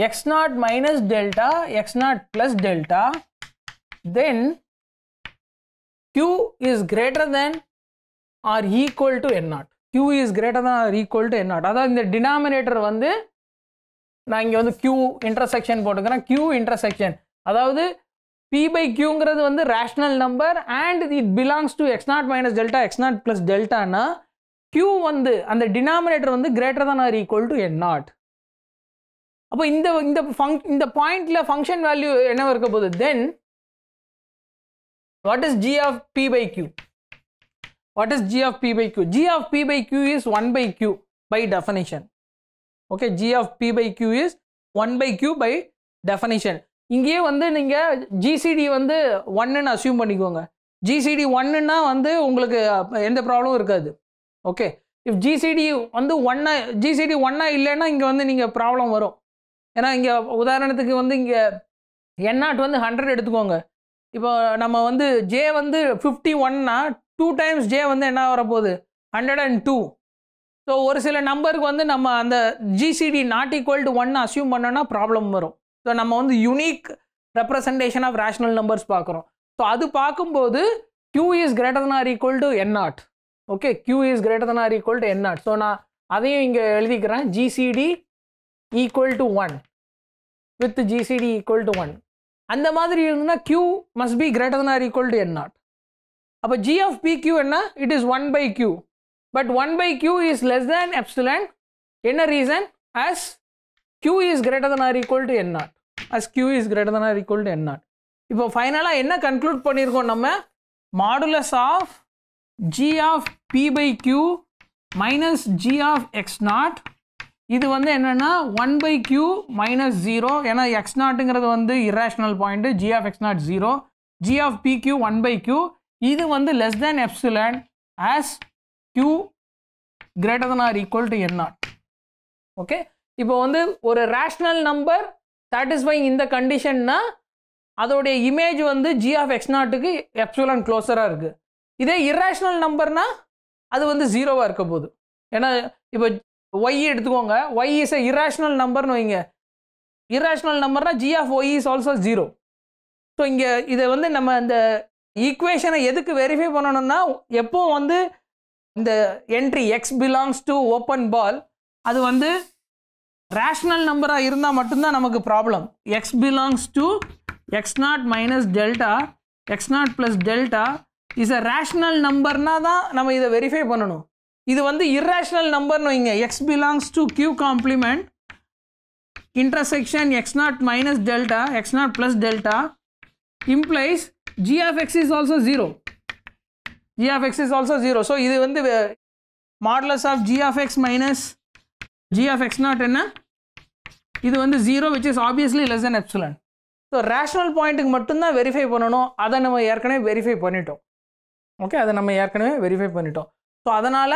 x naught minus delta x naught plus delta then Q is greater than or equal to n naught q is greater than or equal to n naught அதாவது இந்த denominator வந்து நான் இங்கே வந்து q intersection போட்டுக்கிறேன் q intersection அதாவது p by கியூங்கிறது வந்து rational number and it belongs to x naught minus delta x naught plus டெல்டானா க்யூ வந்து அந்த டினாமினேட்டர் வந்து greater than or equal to n naught அப்போ இந்த இந்த ஃபங் இந்த பாயிண்டில் ஃபங்க்ஷன் வேல்யூ என்னவாக இருக்க போகுது then what is g of p by q what is g of p by q g of p by q is 1 by q by definition okay g of p by q is 1 by q by definition இங்கேயே வந்து நீங்கள் GCD வந்து ஒன்றுன்னு assume பண்ணிக்கோங்க GCD ஒன்றுன்னா வந்து உங்களுக்கு எந்த ப்ராப்ளமும் இருக்காது ஓகே இஃப் ஜிசிடி வந்து ஒன்றா ஜிசிடி ஒன்னா இல்லைன்னா இங்கே வந்து நீங்கள் ப்ராப்ளம் வரும் ஏன்னா இங்கே உதாரணத்துக்கு வந்து இங்கே என் நாட் வந்து ஹண்ட்ரட் எடுத்துக்கோங்க இப்போ நம்ம வந்து ஜே வந்து ஃபிஃப்டி ஒன்னா டூ டைம்ஸ் ஜே வந்து என்ன வரப்போகுது ஹண்ட்ரட் அண்ட் டூ ஸோ ஒரு சில நம்பருக்கு வந்து நம்ம அந்த GCD not equal to one assume பண்ணோன்னா ப்ராப்ளம் வரும் ஸோ நம்ம வந்து unique representation of rational numbers பார்க்குறோம் ஸோ அது பார்க்கும்போது q is greater than or equal to n naught okay q is greater than or equal to n naught so நான் அதையும் இங்கே எழுதிக்கிறேன் GCD equal to one with GCD equal to one அந்த மாதிரி இருந்ததுன்னா q must be greater than or equal to n naught அப்போ g of p q என்ன it is one by q but one by q is less than epsilon என்ன reason as q is greater than or equal to n naught as q is greater than or equal to n naught இப்போ ஃபைனலாக என்ன conclude பண்ணியிருக்கோம் நம்ம modulus of g of p by q minus g of x naught இது வந்து என்னென்னா one by q minus zero ஏன்னா X நாட்டுங்கிறது வந்து irrational point g of x naught zero g of p q one by q இது வந்து less than epsilon as q greater than or equal to n naught okay இப்போ வந்து ஒரு rational number satisfying இந்த கண்டிஷன்னா அதோடைய image வந்து g of X நாட்டுக்கு எப்சுலான் க்ளோஸராக இருக்குது இதே இர்ரேஷ்னல் நம்பர்னால் அது வந்து ஜீரோவாக இருக்க போகுது ஏன்னா இப்போ ஒய் எடுத்துக்கோங்க ஒய் இஸ் எ இர்ரேஷ்னல் நம்பர்னு வைங்க இர்ரேஷ்னல் நம்பர்னால் g of y is also zero so இங்கே இதை வந்து நம்ம இந்த ஈக்குவேஷனை எதுக்கு வெரிஃபை பண்ணணும்னா எப்போ வந்து இந்த entry x belongs to open ball அது வந்து ரேஷ்னல் நம்பராக இருந்தால் மட்டும்தான் நமக்கு problem x belongs to x naught minus delta x naught plus delta is a rational நம்பர்னா தான் நம்ம இதை வெரிஃபை பண்ணணும் இது வந்து இர்ரேஷ்னல் நம்பர்னு வைங்க x belongs to q complement intersection x naught minus delta x naught plus delta implies g of x is also 0. g of x is also 0. So, இது வந்து modulus of g of x minus g of x not என்ன? இது வந்து 0 which is obviously less than epsilon. So rational பாயிண்ட்டுக்கு மட்டும்தான் verify பண்ணணும் அதை நம்ம ஏற்கனை verify பண்ணிட்டோம் okay அதை நம்ம ஏற்கனை verify பண்ணிட்டோம் so அதனால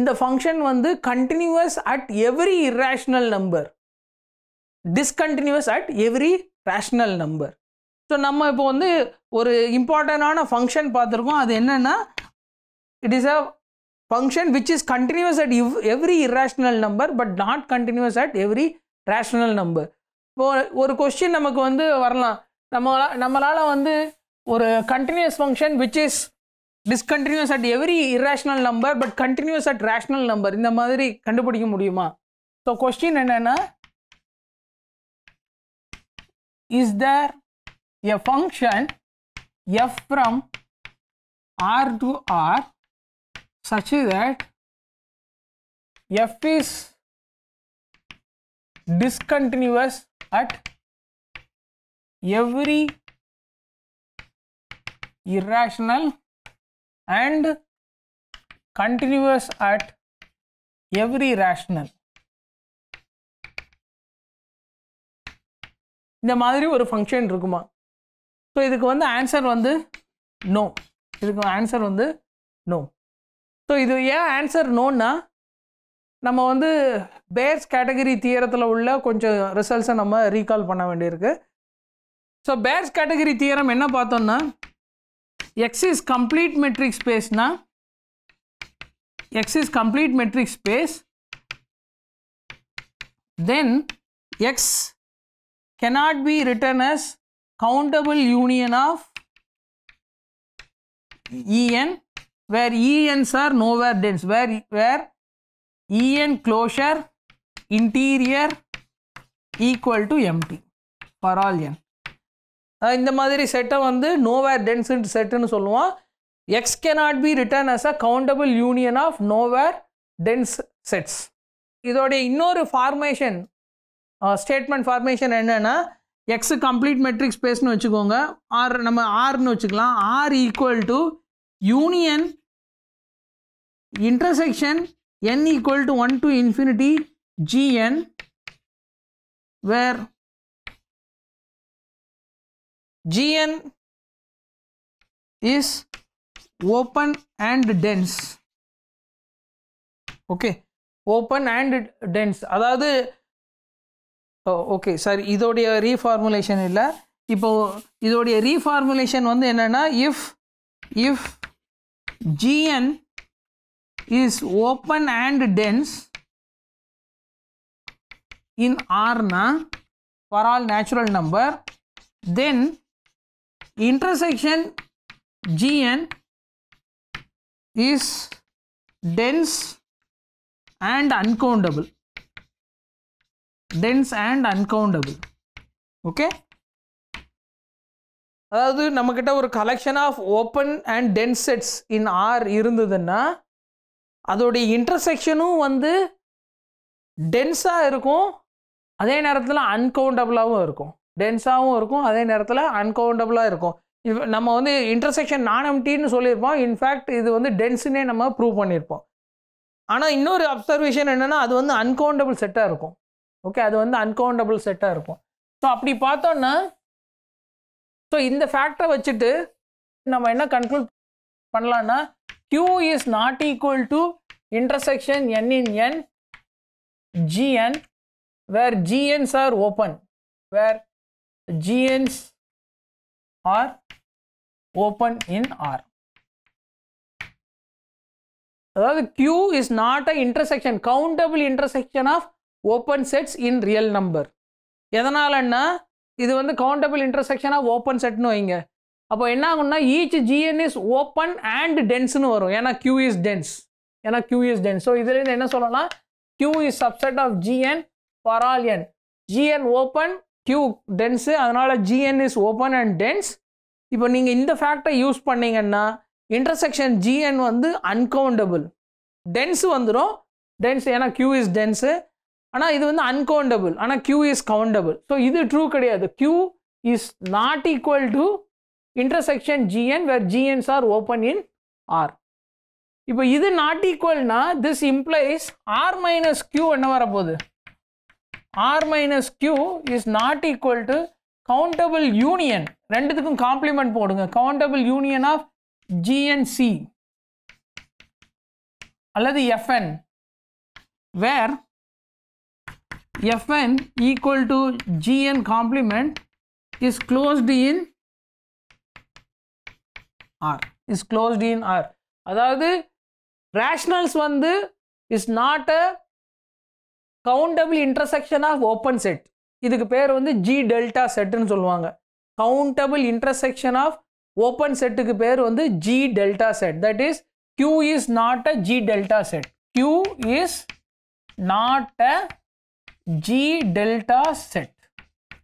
இந்த function வந்து continuous at every irrational number discontinuous at every rational number ஸோ நம்ம இப்போ வந்து ஒரு இம்பார்ட்டண்டான ஃபங்க்ஷன் பார்த்துருக்கோம் அது என்னென்னா it is a function which is continuous at இவ் every irrational number but not continuous at every rational number இப்போது ஒரு கொஸ்டின் நமக்கு வந்து வரலாம் நம்மளால் நம்மளால் வந்து ஒரு continuous function which is discontinuous at every irrational number but continuous at rational number இந்த மாதிரி கண்டுபிடிக்க முடியுமா ஸோ கொஸ்டின் என்னென்னா is there a function f from r to r such that f is discontinuous at every irrational and continuous at every rational இந்த மாதிரி ஒரு function இருக்குமா so இதுக்கு வந்து ஆன்சர் வந்து நோ இதுக்கு ஆன்சர் வந்து நோ ஸோ இது ஏன் ஆன்சர் நோன்னா நம்ம வந்து பேர்ஸ் கேட்டகரி தியரத்தில் உள்ள கொஞ்சம் ரிசல்ட்ஸை நம்ம ரீகால் பண்ண வேண்டியிருக்கு ஸோ பேர்ஸ் கேட்டகரி தியரம் என்ன பார்த்தோம்னா எக்ஸ் இஸ் கம்ப்ளீட் மெட்ரிக் ஸ்பேஸ்னா x is complete metric space then x cannot be written as countable union of En where Ens are nowhere dense where where En closure interior equal to empty for all n இந்த மாதிரி செட்டை வந்து nowhere dense செட்டுன்னு சொல்லுவோம் x cannot be written as a countable union of nowhere dense sets இதோடைய இன்னொரு formation statement formation என்னென்னா x complete metric ஸ்பேஸ்னு வச்சுக்கோங்க ஆர் நம்ம ஆர்னு வச்சுக்கலாம் r equal to union intersection n equal to one to infinity g n where g n is open and dense okay open and dense அதாவது okay sir இதோடைய reformulation இல்லை இப்போது இதோடைய ரீஃபார்முலேஷன் வந்து என்னென்னா if if g n is open and tense in ஆர்னா for all natural number then intersection g n is dense and uncountable dense and uncountable okay அதாவது நம்மக்கிட்ட ஒரு collection of open and dense sets in r இருந்ததுன்னா அதோடைய இன்டர்செக்ஷனும் வந்து டென்ஸாக இருக்கும் அதே நேரத்தில் அன்கவுண்டபுளாகவும் இருக்கும் டென்ஸாகவும் இருக்கும் அதே நேரத்தில் அன்கவுண்டபுளாக இருக்கும் நம்ம வந்து இன்டர்செக்ஷன் நான் எம்டின்னு சொல்லியிருப்போம் இன்ஃபேக்ட் இது வந்து டென்ஸுன்னே நம்ம ப்ரூவ் பண்ணியிருப்போம் ஆனால் இன்னொரு அப்சர்வேஷன் என்னென்னா அது வந்து அன்கவுண்டபுள் செட்டாக இருக்கும் ஓகே அது வந்து அன்கவுண்டபிள் செட்டாக இருக்கும் ஸோ அப்படி பார்த்தோன்னா ஸோ இந்த ஃபேக்டரை வச்சுட்டு நம்ம என்ன கன்க்ளூட் பண்ணலான்னா q is not equal to intersection n in n g n where g ns are open where g ns are open in r அதாவது q is not a intersection countable intersection of open sets in real number எதனாலன்னா இது வந்து countable இன்டர்செக்ஷனாக open செட்னு வைங்க அப்போ என்ன ஆகும்னா each g n is open and டென்ஸ்னு வரும் ஏன்னா கியூ இஸ் டென்ஸ் ஏன்னா கியூ இஸ் டென்ஸ் ஸோ இதுலேருந்து என்ன சொல்லலாம் q is subset of g n for all n g n open q dense அதனால் g n is open and dense இப்போ நீங்கள் இந்த ஃபேக்டை யூஸ் பண்ணிங்கன்னா இன்டர்செக்ஷன் ஜிஎன் வந்து அன்கவுண்டபுள் டென்ஸ் வந்துடும் டென்ஸ் ஏன்னா கியூ இஸ் டென்ஸு ஆனால் இது வந்து அன்கவுண்டபிள் ஆனால் கியூ இஸ் கவுண்டபிள் ஸோ இது ட்ரூ கிடையாது Q is not equal to intersection g n where g ns are open in r இப்போ இது நாட் ஈக்குவல்னா this implies r minus q என்ன வரப்போகுது r minus q is not equal to countable union ரெண்டுத்துக்கும் complement போடுங்க கவுண்டபிள் யூனியன் ஆஃப் ஜிஎன்சி அல்லது f n where Fn equal to Gn complement is closed in R is closed in R அதாவது rationals வந்து is not a countable intersection of open set இதுக்கு பேர் வந்து G delta setன்னு சொல்லுவாங்க countable intersection of open setக்கு பேர் வந்து G delta set that is Q is not a G delta set Q is not a G delta set.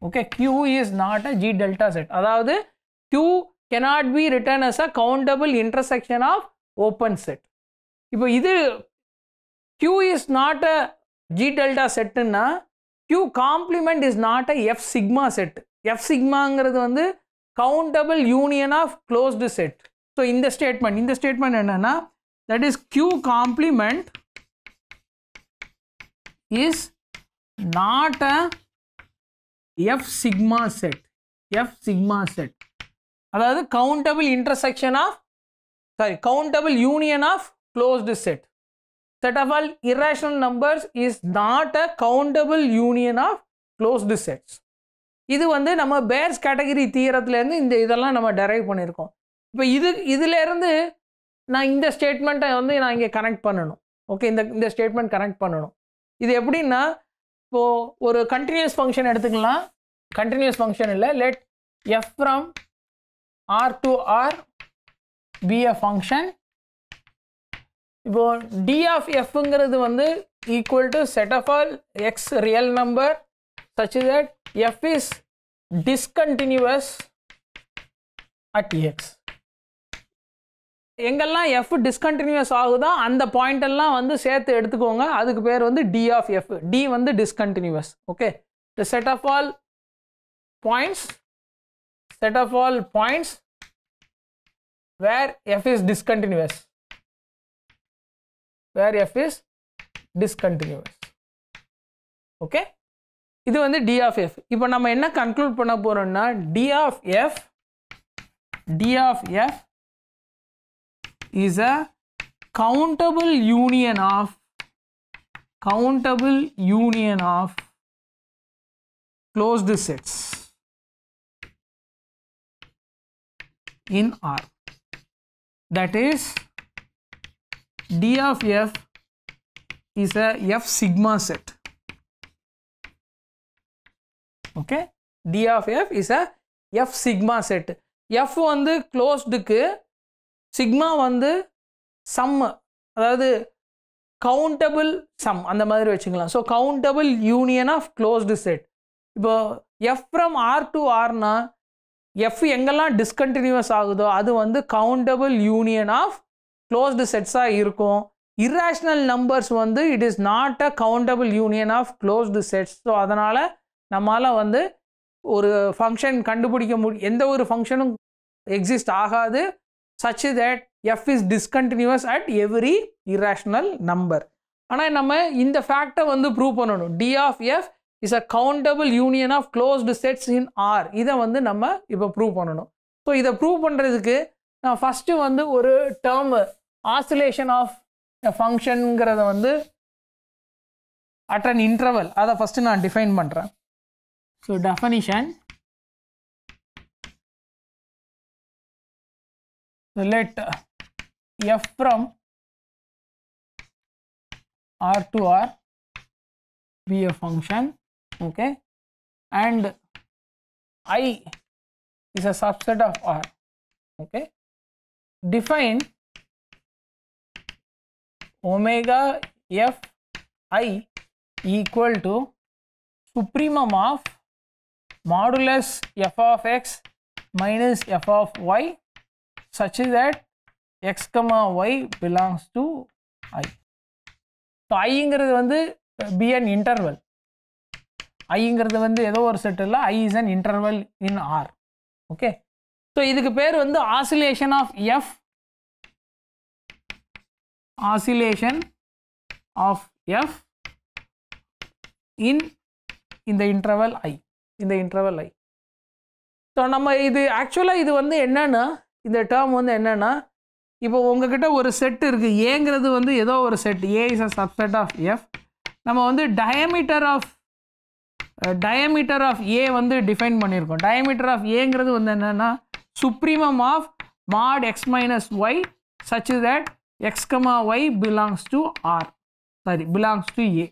Okay, Q is not a G delta set. is, Q cannot be written as a countable intersection of open set. Now, இது Q is not a G delta setன்னா Q complement is not a F sigma set. F sigmaங்கிறது வந்து countable union of closed set. So, so இந்த statement இந்த statement என்னன்னா that is Q complement is not a F sigma set. F sigma set. அதாவது countable intersection of sorry countable union of closed set. Set of all irrational numbers is not a countable union of closed sets. இது வந்து நம்ம purse category தீரத்துலேருந்து இந்த இதெல்லாம் நம்ம derive பண்ணியிருக்கோம் இப்போ இது இதுலேருந்து நான் இந்த ஸ்டேட்மெண்ட்டை வந்து நான் இங்கே கனெக்ட் பண்ணணும் ஓகே இந்த இந்த ஸ்டேட்மெண்ட் கனெக்ட் பண்ணணும் இது எப்படின்னா இப்போ ஒரு கண்டினியூஸ் ஃபங்க்ஷன் எடுத்துக்கலாம் கண்டினியூஸ் ஃபங்க்ஷன் இல்லை let f from R to r be a function இப்போ டி ஆஃப் எஃப்ங்கிறது வந்து equal to set of all x real number such that f is discontinuous at x எங்கெல்லாம் எஃப் டிஸ்கண்டினியூஸ் ஆகுதோ அந்த point எல்லாம் வந்து சேர்த்து எடுத்துக்கோங்க அதுக்கு பேர் வந்து டி ஆஃப் எஃப் டி வந்து discontinuous okay the set of all points set of all points where f is discontinuous where f is discontinuous okay இது வந்து டி ஆஃப் எஃப் இப்போ நம்ம என்ன கன்க்ளூட் பண்ண போகிறோம்னா d of f d of f is a countable union of countable union of closed sets in R. That is D of F is a F sigma set. Okay. D of F is a F sigma set. F the closed. Sigma வந்து sum அதாவது countable sum அந்த மாதிரி வச்சுக்கலாம் so countable union of closed set இப்போ F from R to ஆர்னா F எங்கெல்லாம் discontinuous ஆகுதோ அது வந்து கவுண்டபிள் யூனியன் ஆஃப் க்ளோஸ்டு செட்ஸாக இருக்கும் இர்ரேஷ்னல் நம்பர்ஸ் வந்து it is not a countable union of closed sets so அதனால் நம்மளால் வந்து ஒரு ஃபங்க்ஷன் கண்டுபிடிக்க முடி எந்த ஒரு ஃபங்க்ஷனும் எக்ஸிஸ்ட் ஆகாது such that f is discontinuous at every irrational number ஆனால் நம்ம இந்த ஃபேக்டை வந்து ப்ரூவ் பண்ணணும் D of F is a countable union of closed sets in R இதை வந்து நம்ம இப்போ ப்ரூவ் பண்ணணும் ஸோ இதை ப்ரூவ் பண்ணுறதுக்கு நான் ஃபஸ்ட்டு வந்து ஒரு டேர்மு ஆசிலேஷன் ஆஃப் ஃபங்க்ஷனுங்கிறத வந்து அட் அன் இன்டர்வல் அதை ஃபஸ்ட்டு நான் டிஃபைன் பண்ணுறேன் so definition So let f from R to R be a function, okay, and I is a subset of R, okay. Define omega f i equal to supremum of modulus f of x minus f of y such is that x comma y belongs to i so ஐங்கிறது வந்து be an interval ஐங்கிறது வந்து ஏதோ ஒரு set இல்லை I is an interval in R okay so இதுக்கு பேர் வந்து oscillation of F oscillation of F in இந்த இன்டர்வல் ஐ இந்த இன்டர்வல் ஐ ஸோ நம்ம இது ஆக்சுவலாக இது வந்து என்னன்னா இந்த டேர்ம் வந்து என்னென்னா இப்போ உங்ககிட்ட ஒரு செட் இருக்குது ஏங்கிறது வந்து ஏதோ ஒரு set A is a subset of F நம்ம வந்து diameter of diameter of A வந்து டிஃபைன் பண்ணியிருக்கோம் டயமீட்டர் ஆஃப் ஏங்கிறது வந்து என்னென்னா supremum of mod X minus Y such that X comma Y belongs to R sorry belongs to A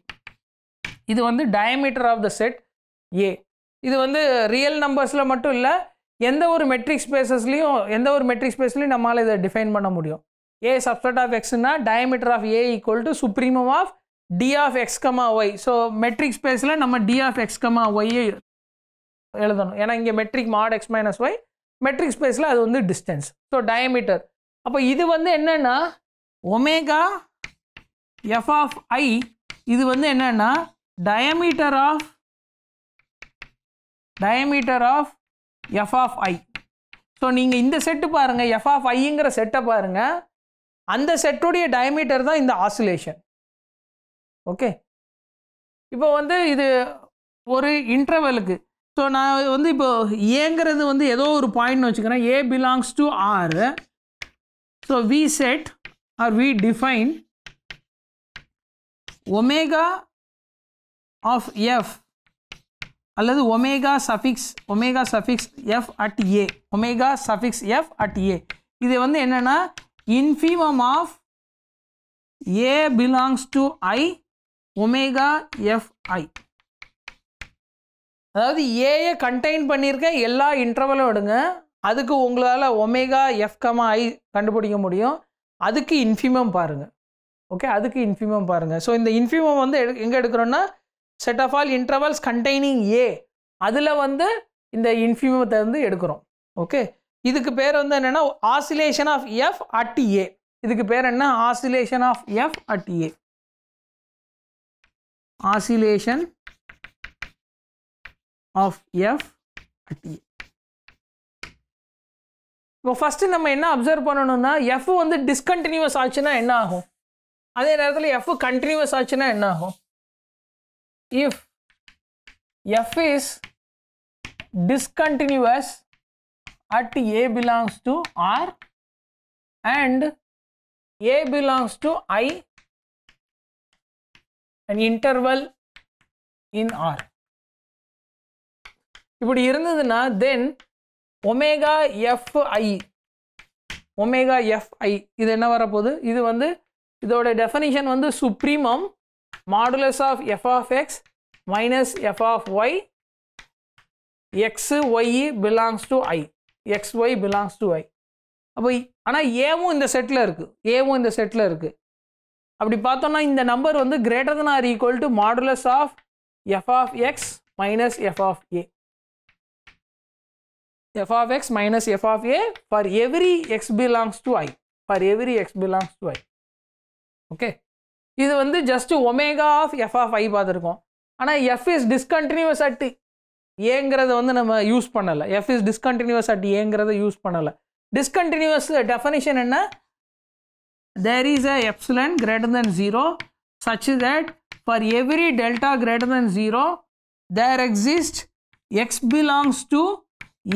இது வந்து diameter of the set A இது வந்து real நம்பர்ஸில் மட்டும் இல்லை எந்த ஒரு மெட்ரிக் ஸ்பேசஸ்லையும் எந்த ஒரு மெட்ரிக் ஸ்பேஸ்லையும் நம்மளால் இதை டிஃபைன் பண்ண முடியும் ஏ சப்செட் ஆஃப் எக்ஸ்னா diameter of A equal to supremum of D of X comma Y so metric ஸ்பேஸில் நம்ம டி ஆஃப் எக்ஸ் கமா ஒய்யை எழுதணும் ஏன்னா இங்கே metric mod X minus Y metric ஸ்பேஸில் அது வந்து டிஸ்டன்ஸ் ஸோ டயமீட்டர் அப்போ இது வந்து என்னென்னா ஒமேகா எஃப் ஆஃப் ஐ இது வந்து என்னென்னா diameter of diameter of F of I so நீங்கள் இந்த செட்டு பாருங்கள் எஃப் ஆஃப் ஐங்கிற செட்டை பாருங்கள் அந்த செட்டுடைய டயமீட்டர் தான் இந்த ஆசுலேஷன் ஓகே இப்போ வந்து இது ஒரு இன்டர்வலுக்கு ஸோ நான் வந்து இப்போ ஏங்கிறது வந்து ஏதோ ஒரு பாயிண்ட்னு வச்சுக்கிறேன் A belongs to R so we set R we define omega of F அல்லது omega suffix omega suffix F at A omega suffix F at A இது வந்து என்னென்னா infimum of A belongs to I omega F I அதாவது ஏயை contain பண்ணியிருக்க எல்லா இன்டர்வலும் எடுங்க அதுக்கு உங்களால் ஒமேகா எஃப் கமா ஐ கண்டுபிடிக்க முடியும் அதுக்கு இன்ஃபீமம் பாருங்கள் ஓகே அதுக்கு இன்ஃபீமம் பாருங்கள் ஸோ இந்த இன்ஃபீமம் வந்து எடு எங்கே எடுக்கிறோன்னா set of all intervals containing A அதில் வந்து இந்த இன்ஃபியூமத்தை வந்து எடுக்கிறோம் ஓகே இதுக்கு பேர் வந்து என்னென்னா oscillation of F at A இதுக்கு பேர் என்ன oscillation of F at A oscillation of F at A இப்போ ஃபஸ்ட்டு நம்ம என்ன அப்சர்வ் பண்ணணும்னா எஃப் வந்து டிஸ்கண்டினியூவஸ் ஆச்சுன்னா என்ன ஆகும் அதே நேரத்தில் எஃப் கண்டினியூவஸ் ஆச்சுன்னா என்ன ஆகும் if f is discontinuous at a belongs to r and a belongs to i an interval in r இப்படி இருந்ததுன்னா then omega F I omega F I இது என்ன வரப்போகுது இது வந்து இதோட டெஃபனிஷன் வந்து supremum modulus of F of X minus F of Y X Y belongs to I X Y belongs to I அப்போ ஆனால் ஏவும் இந்த செட்டில் இருக்குது ஏவும் இந்த செட்டில் இருக்குது அப்படி பார்த்தோன்னா இந்த நம்பர் வந்து greater than or equal to modulus of F of X minus F of A F of X minus F of A for every X belongs to I for every X belongs to I okay இது வந்து just omega of F of I பார்த்துருக்கோம் ஆனால் F is discontinuous at ஏங்கிறத வந்து நம்ம use பண்ணலை F is discontinuous at ஏங்கிறத use பண்ணலை டிஸ்கண்டினியூஸ் டெஃபனிஷன் என்ன there is a epsilon greater than zero such that for every delta greater than zero there exist X belongs to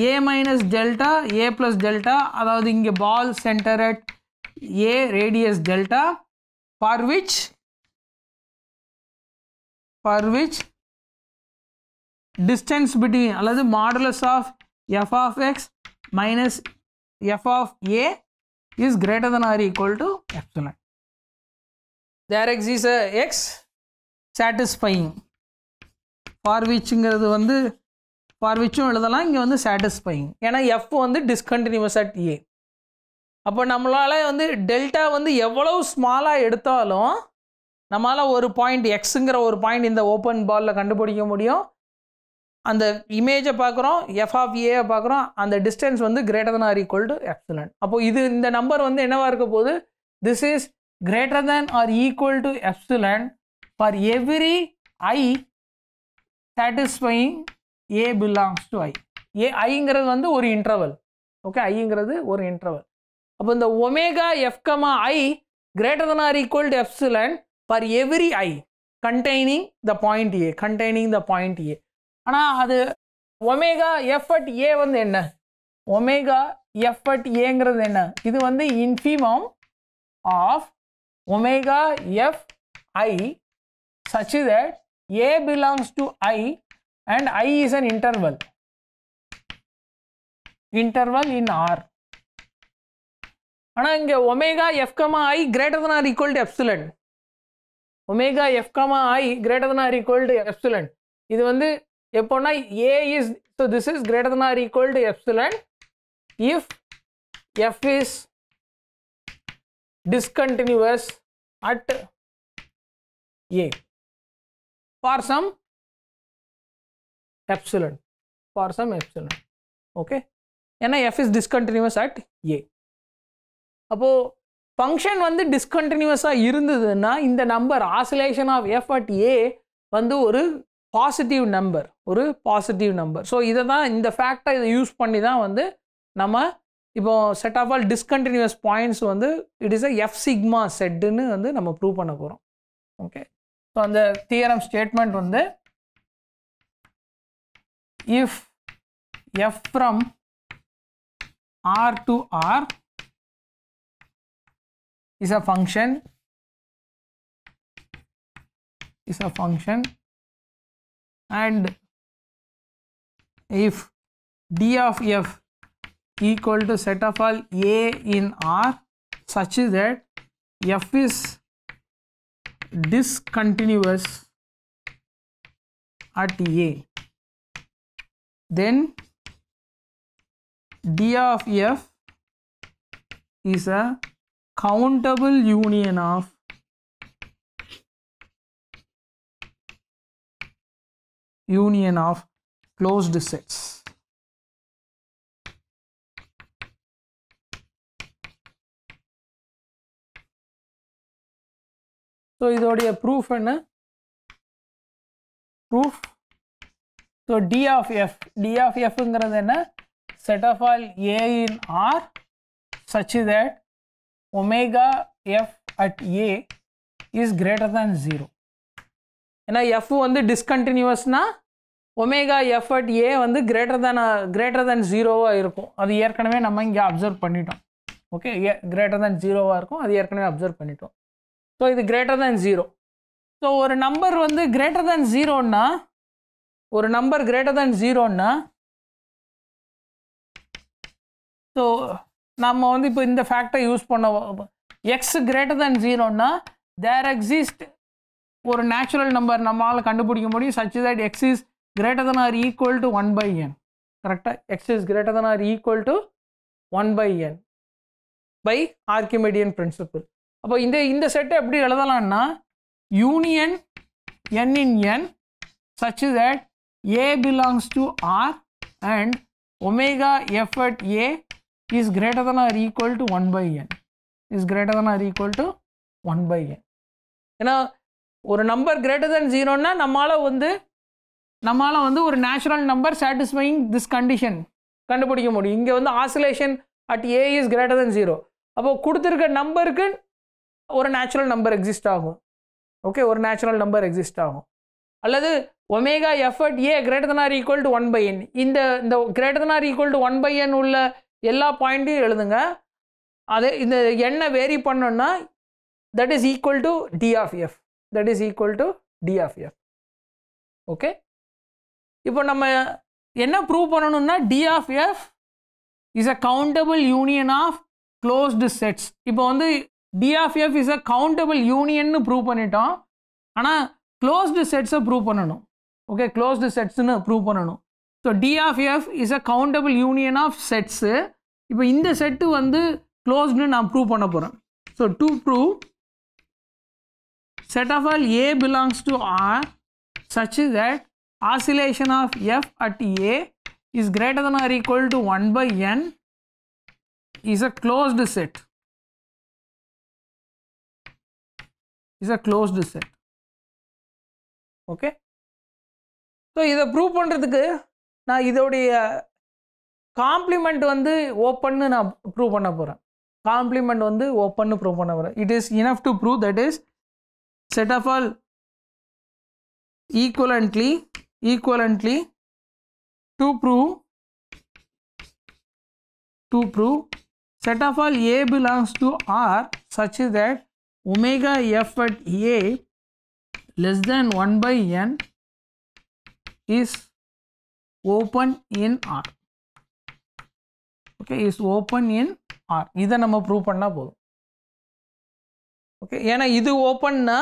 A minus delta A plus delta அதாவது இங்கே ball centre at A radius delta for which for which distance between அல்லது modulus of f of x minus f of a is greater than or equal to epsilon. There exists a x satisfying for which whichங்கிறது வந்து for whichும் எழுதலாம் இங்கே வந்து satisfying ஏன்னா f வந்து discontinuous at a அப்போ நம்மளால் வந்து டெல்டா வந்து எவ்வளவு ஸ்மாலாக எடுத்தாலும் நம்மளால் ஒரு பாயிண்ட் எக்ஸுங்கிற ஒரு பாயிண்ட் இந்த ஓப்பன் பாலில் கண்டுபிடிக்க முடியும் அந்த இமேஜை பார்க்குறோம் எஃப் ஆஃப் ஏயை பார்க்குறோம் அந்த டிஸ்டன்ஸ் வந்து greater than or equal to epsilon அப்போ இது இந்த நம்பர் வந்து என்னவாக இருக்க போது this is greater than or equal to epsilon for every I satisfying A belongs to I A ஐங்கிறது வந்து ஒரு இன்டர்வல் ஓகே ஐங்கிறது ஒரு இன்டர்வல் அப்போ இந்த omega எஃப்கமா I greater than or equal to epsilon for every I containing the point A containing the point A ஆனால் அது omega F at A வந்து என்ன ஒமேகா எஃப் அட் ஏங்கிறது என்ன இது வந்து infimum of omega F I such that A belongs to I and I is an interval interval in R ஆனால் இங்கே omega எஃப்கமா I greater than or equal to epsilon omega எஃப்கமா I greater than or equal to epsilon இது வந்து எப்போனா A is so this is greater than or equal to epsilon if F is discontinuous at A for some epsilon for some epsilon okay and f is discontinuous at A அப்போது function வந்து டிஸ்கண்டினியூஸாக இருந்ததுன்னா இந்த number oscillation of F at A வந்து ஒரு positive number ஒரு positive number so இதை தான் இந்த ஃபேக்டை இதை யூஸ் பண்ணி தான் வந்து நம்ம இப்போ set of all discontinuous points வந்து it is a F sigma செட்டுன்னு வந்து நம்ம ப்ரூவ் பண்ண போகிறோம் ஓகே ஸோ அந்த தியரம் ஸ்டேட்மெண்ட் வந்து if F from R to R is a function is a function and if d of f equal to set of all a in R such that f is discontinuous at a then d of f is a countable union of union of closed sets so already a proof enna proof so d of f d of f ngiradha enna set of all a in r such that omega f at a is greater than 0 ஏன்னா f வந்து டிஸ்கண்டினியூவஸ்னா omega F at A வந்து greater தேன் greater than ஜீரோவாக இருக்கும் அது ஏற்கனவே நம்ம இங்கே அப்சர்வ் பண்ணிட்டோம் ஓகே ஏ கிரேட்டர் தேன் ஜீரோவாக இருக்கும் அது ஏற்கனவே அப்சர்வ் பண்ணிட்டோம் ஸோ இது கிரேட்டர் தேன் ஜீரோ ஸோ ஒரு நம்பர் வந்து கிரேட்டர் தேன் ஜீரோன்னா ஒரு நம்பர் கிரேட்டர் தேன் ஜீரோன்னா ஸோ நம்ம வந்து இப்போ இந்த ஃபேக்டை யூஸ் பண்ண எக்ஸ் கிரேட்டர் தேன் ஜீரோன்னா தேர் எக்ஸிஸ்ட் ஒரு நேச்சுரல் நம்பர் நம்மளால் கண்டுபிடிக்க முடியும் such that X is greater than or equal to one by N கரெக்டாக X is greater than or equal to one by N by Archimedean principle அப்போ இந்த இந்த செட்டை எப்படி எழுதலாம்னா union N in N such that A belongs to R and omega F at A is greater than or equal to 1 by n is greater than or equal to 1 by n ஏன்னா ஒரு number greater than ஜீரோன்னா நம்மளால் வந்து நம்மளால் வந்து ஒரு natural number satisfying this condition கண்டுபிடிக்க முடியும் இங்கே வந்து oscillation at A is greater than zero அப்போது கொடுத்துருக்க நம்பருக்கு ஒரு நேச்சுரல் நம்பர் எக்ஸிஸ்ட் ஆகும் ஓகே ஒரு நேச்சுரல் நம்பர் எக்ஸிஸ்ட் ஆகும் அல்லது omega F at A greater than or equal to one by என் இந்த இந்த greater than or equal to one by N உள்ள எல்லா பாயிண்ட்டையும் எழுதுங்க அது இந்த எண்ணை வேரி பண்ணோன்னா that is equal to D of F that is equal to D of F okay இப்போ நம்ம என்ன ப்ரூவ் பண்ணணும்னா D of F is a countable union of closed sets இப்போ வந்து D of F is a countable யூனியன்னு prove பண்ணிட்டோம் ஆனால் closed செட்ஸை ப்ரூவ் பண்ணணும் ஓகே க்ளோஸ்டு செட்ஸ்னு ப்ரூவ் பண்ணணும் so D of F is a countable union of sets இப்போ இந்த செட்டு வந்து க்ளோஸ்டு நான் ப்ரூவ் பண்ண போகிறேன் so to prove set of all A belongs to R such that oscillation of F at A is greater than or equal to 1 by N is a closed set. Is a closed set. Okay. So, இதை prove பண்டுத்துக்கு நான் இதோடைய complement வந்து ஓப்பன்னு நான் prove பண்ண போகிறேன் complement வந்து ஓப்பன்னு prove பண்ண போகிறேன் it is enough to prove that is set of all equivalently equivalently to prove to prove set of all A belongs to R such that omega F at A less than one by N is open in R okay is open in R இதை நம்ம prove பண்ணால் போதும் okay ஏன்னா இது ஓப்பன்னா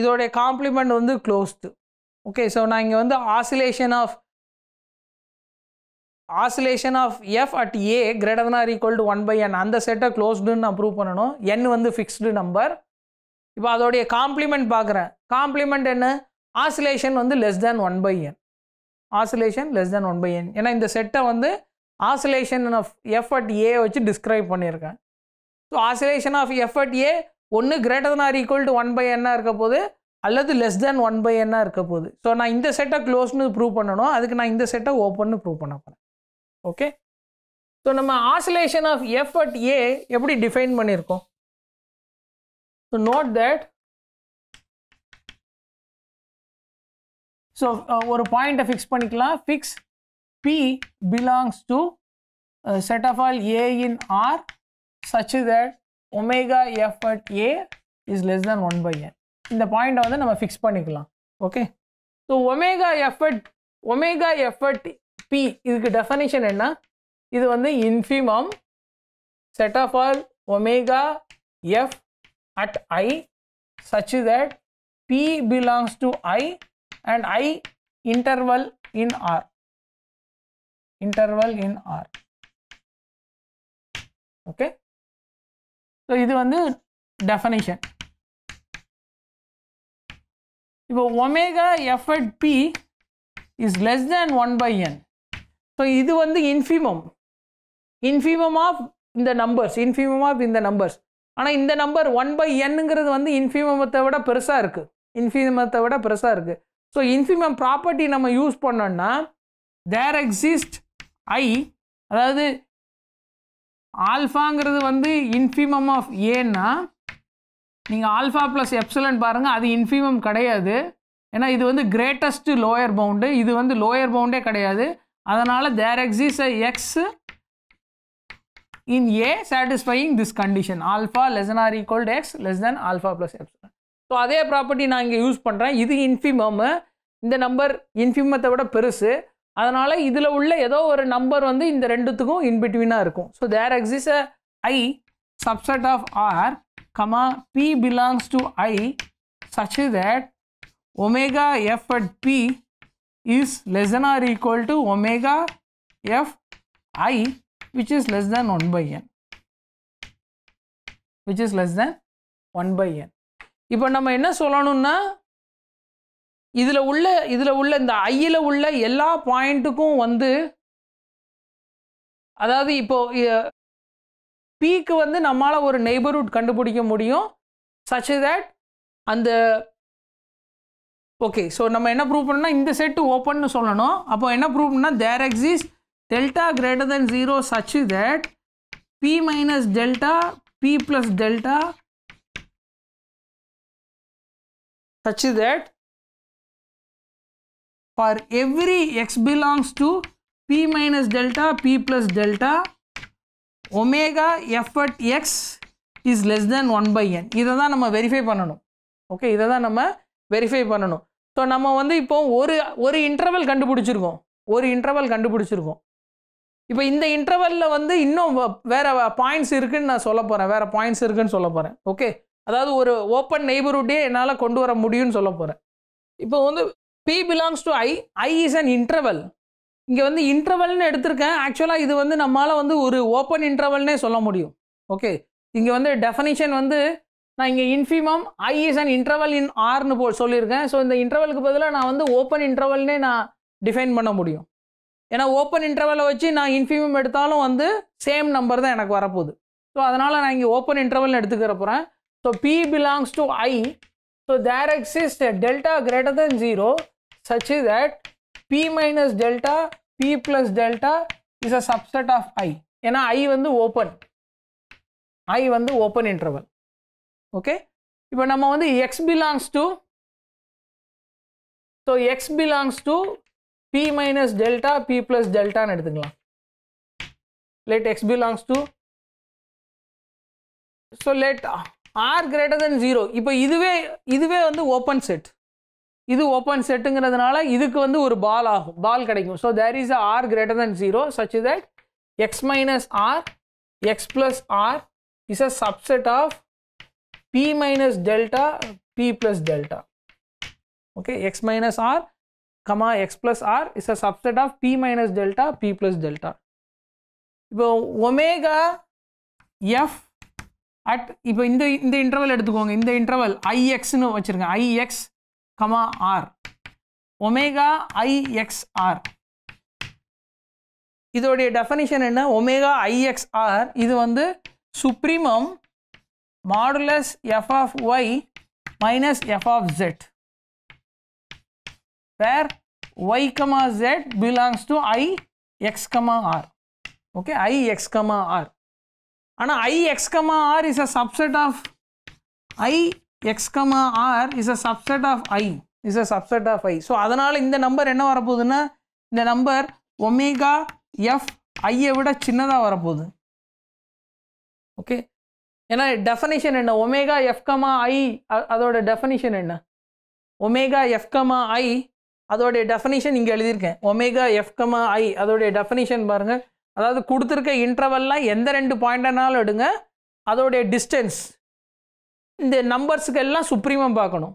இதோடைய complement வந்து closed okay so நான் இங்கே வந்து oscillation of oscillation of F at A greater than equal to one by N அந்த செட்டை க்ளோஸ்டுன்னு நான் ப்ரூவ் பண்ணணும் என் வந்து ஃபிக்ஸ்டு நம்பர் இப்போ அதோடைய காம்ப்ளிமெண்ட் பார்க்குறேன் காம்ப்ளிமெண்ட் என்ன ஆசிலேஷன் வந்து less than one by N oscillation less than one by என் ஏன்னா இந்த செட்டை வந்து ஆசிலேஷன் ஆஃப் எஃபர்ட் ஏ வச்சு டிஸ்கிரைப் பண்ணியிருக்கேன் so oscillation of F at A ஒன்று greater than or equal to one by என்னாக இருக்க போது அல்லது லெஸ் தென் ஒன் பை என்னாக இருக்க போது ஸோ நான் இந்த செட்டை க்ளோஸ்னு ப்ரூவ் பண்ணணும் அதுக்கு நான் இந்த செட்டை ஓப்பன்னு ப்ரூவ் பண்ண போகிறேன் ஓகே ஸோ நம்ம ஆசிலேஷன் ஆஃப் எஃபர்ட் ஏ எப்படி டிஃபைன் பண்ணியிருக்கோம் so note that so uh, ஒரு பாயிண்ட்டை ஃபிக்ஸ் பண்ணிக்கலாம் fix P belongs to set of all A in R such that omega F at A is less than one by N. இந்த பாயிண்ட்டை வந்து நம்ம fix பண்ணிக்கலாம் okay so omega F at omega F at P இதுக்கு definition என்ன இது வந்து infimum set of all omega F at I such that P belongs to I and I interval in R. Interval in R. Okay. So, இது வந்து definition. இப்போ omega F at B is less than one by N so இது வந்து infimum infimum of இந்த numbers infimum of இந்த numbers ஆனால் இந்த number one by என்னுங்கிறது வந்து இன்ஃபிமத்தை விட பெருசாக இருக்குது இன்ஃபீமத்தை விட பெருசாக இருக்குது ஸோ இன்ஃபிமம் ப்ராப்பர்ட்டி நம்ம யூஸ் பண்ணோம்னா தேர் எக்ஸிஸ்ட் ஐ அதாவது ஆல்ஃபாங்கிறது வந்து இன்ஃபிமம் ஆஃப் ஏன்னா நீங்கள் ஆல்ஃபா ப்ளஸ் எப்சலன் பாருங்கள் அது இன்ஃபிமம் கிடையாது ஏன்னா இது வந்து கிரேட்டஸ்ட்டு லோயர் பவுண்டு இது வந்து லோயர் பவுண்டே கிடையாது அதனால் there exist a X in A satisfying this condition alpha less than or equal to x less than alpha so அதே ப்ராப்பர்ட்டி நான் இங்கே யூஸ் பண்ணுறேன் இது இன்ஃபிமம்மு இந்த நம்பர் இன்ஃபிமத்தை விட பெருசு அதனால் இதில் உள்ள ஏதோ ஒரு நம்பர் வந்து இந்த ரெண்டுத்துக்கும் இன்பிட்வீனாக இருக்கும் so there exists a I subset of r comma p belongs to I such that omega F at B is less than or equal to omega F I which is less than one by n which is less than one by n இப்போ நம்ம என்ன சொல்லணும்னா இதில் உள்ள இதில் உள்ள இந்த ஐயில் உள்ள எல்லா பாயிண்ட்டுக்கும் வந்து அதாவது இப்போ பீக்கு வந்து நம்மளால் ஒரு நெய்பர்ஹுட் கண்டுபிடிக்க முடியும் சச் தேட் அந்த ஓகே ஸோ நம்ம என்ன ப்ரூவ் பண்ணணும்னா இந்த செட்டு ஓப்பன்னு சொல்லணும் அப்போ என்ன ப்ரூவ் பண்ணால் there exist delta greater than zero such that p minus delta p plus delta such that for every x belongs to p minus delta p plus delta omega f at x is less than 1 by n இதை தான் நம்ம verify பண்ணணும் okay இதை தான் நம்ம verify பண்ணணும் so நம்ம வந்து இப்போ ஒரு ஒரு இன்டர்வல் கண்டுபிடிச்சிருக்கோம் ஒரு இன்டர்வல் கண்டுபிடிச்சிருக்கோம் இப்போ இந்த இன்டர்வலில் வந்து இன்னும் வேறு பாயிண்ட்ஸ் இருக்குன்னு நான் சொல்ல வேறு பாயிண்ட்ஸ் இருக்குன்னு சொல்ல போகிறேன் ஓகே அதாவது ஒரு ஓப்பன் நெய்பர்ஹுட்டே என்னால் கொண்டு வர முடியும்னு சொல்ல போகிறேன் இப்போ வந்து B belongs to I I is an interval இங்கே வந்து இன்டர்வல்னு எடுத்திருக்கேன் ஆக்சுவலாக இது வந்து நம்மளால் வந்து ஒரு ஓப்பன் இன்டர்வல்னே சொல்ல முடியும் ஓகே இங்கே வந்து டெஃபனிஷன் வந்து நான் இங்கே infimum I is and interval in ஆர்னு போ சொல்லியிருக்கேன் ஸோ இந்த இன்டர்வலுக்கு பதிலாக நான் வந்து ஓப்பன் இன்டர்வல்னே நான் டிஃபைன் பண்ண முடியும் ஏன்னா ஓப்பன் இன்டர்வலை வச்சு நான் இன்ஃபிமம் எடுத்தாலும் வந்து சேம் நம்பர் தான் எனக்கு வரப்போகுது ஸோ அதனால் நான் இங்கே ஓப்பன் இன்டர்வல்னு எடுத்துக்கிற போகிறேன் So P belongs to I. So there exists a delta greater than 0 such is that P minus delta, P plus delta is a subset of I. ena I vandu open. I vandu open interval. Okay. ipo nama vandu x belongs to so x belongs to p minus delta p plus delta ன்னு eduthukalam let x belongs to so let r greater than zero இப்போ இதுவே இதுவே வந்து open set இது open செட்டுங்கிறதுனால இதுக்கு வந்து ஒரு பால் ஆகும் பால் கிடைக்கும் so there is a r greater than zero such that x minus r x plus r is a subset of p minus delta p plus delta okay x minus r comma x plus r is a subset of p minus delta p plus delta இப்போ omega F at இப்போ இந்த இந்த interval எடுத்துக்கோங்க இந்த interval ஐஎக்ஸ்னு வச்சுருக்கேன் I x comma r omega I x r இதோடைய definition என்ன ஒமேகா ஐஎக்ஸ்ஆர் இது வந்து supremum modulus f of y minus F of z where y comma z belongs to I x comma r okay I x comma r ஆனால் I x r is a subset of I x comma r is a subset of I is a subset of I so அதனால் இந்த number என்ன வரப்போகுதுன்னா இந்த number omega F ஐயை விட சின்னதாக வரப்போகுது okay ஏன்னா definition என்ன ஒமேகா எஃப்கமா ஐ அதோட டெஃபனிஷன் என்ன ஒமேகா எஃப்கமா ஐ அதோடைய டெஃபனிஷன் இங்கே எழுதியிருக்கேன் ஒமேகா எஃப்கமா ஐ அதோடைய டெஃபனிஷன் பாருங்கள் அதாவது கொடுத்துருக்க இன்டர்வல்லாம் எந்த ரெண்டு பாயிண்ட்னாலும் எடுங்க அதோடைய டிஸ்டன்ஸ் இந்த நம்பர்ஸுக்கு எல்லாம் சுப்ரீமம் பார்க்கணும்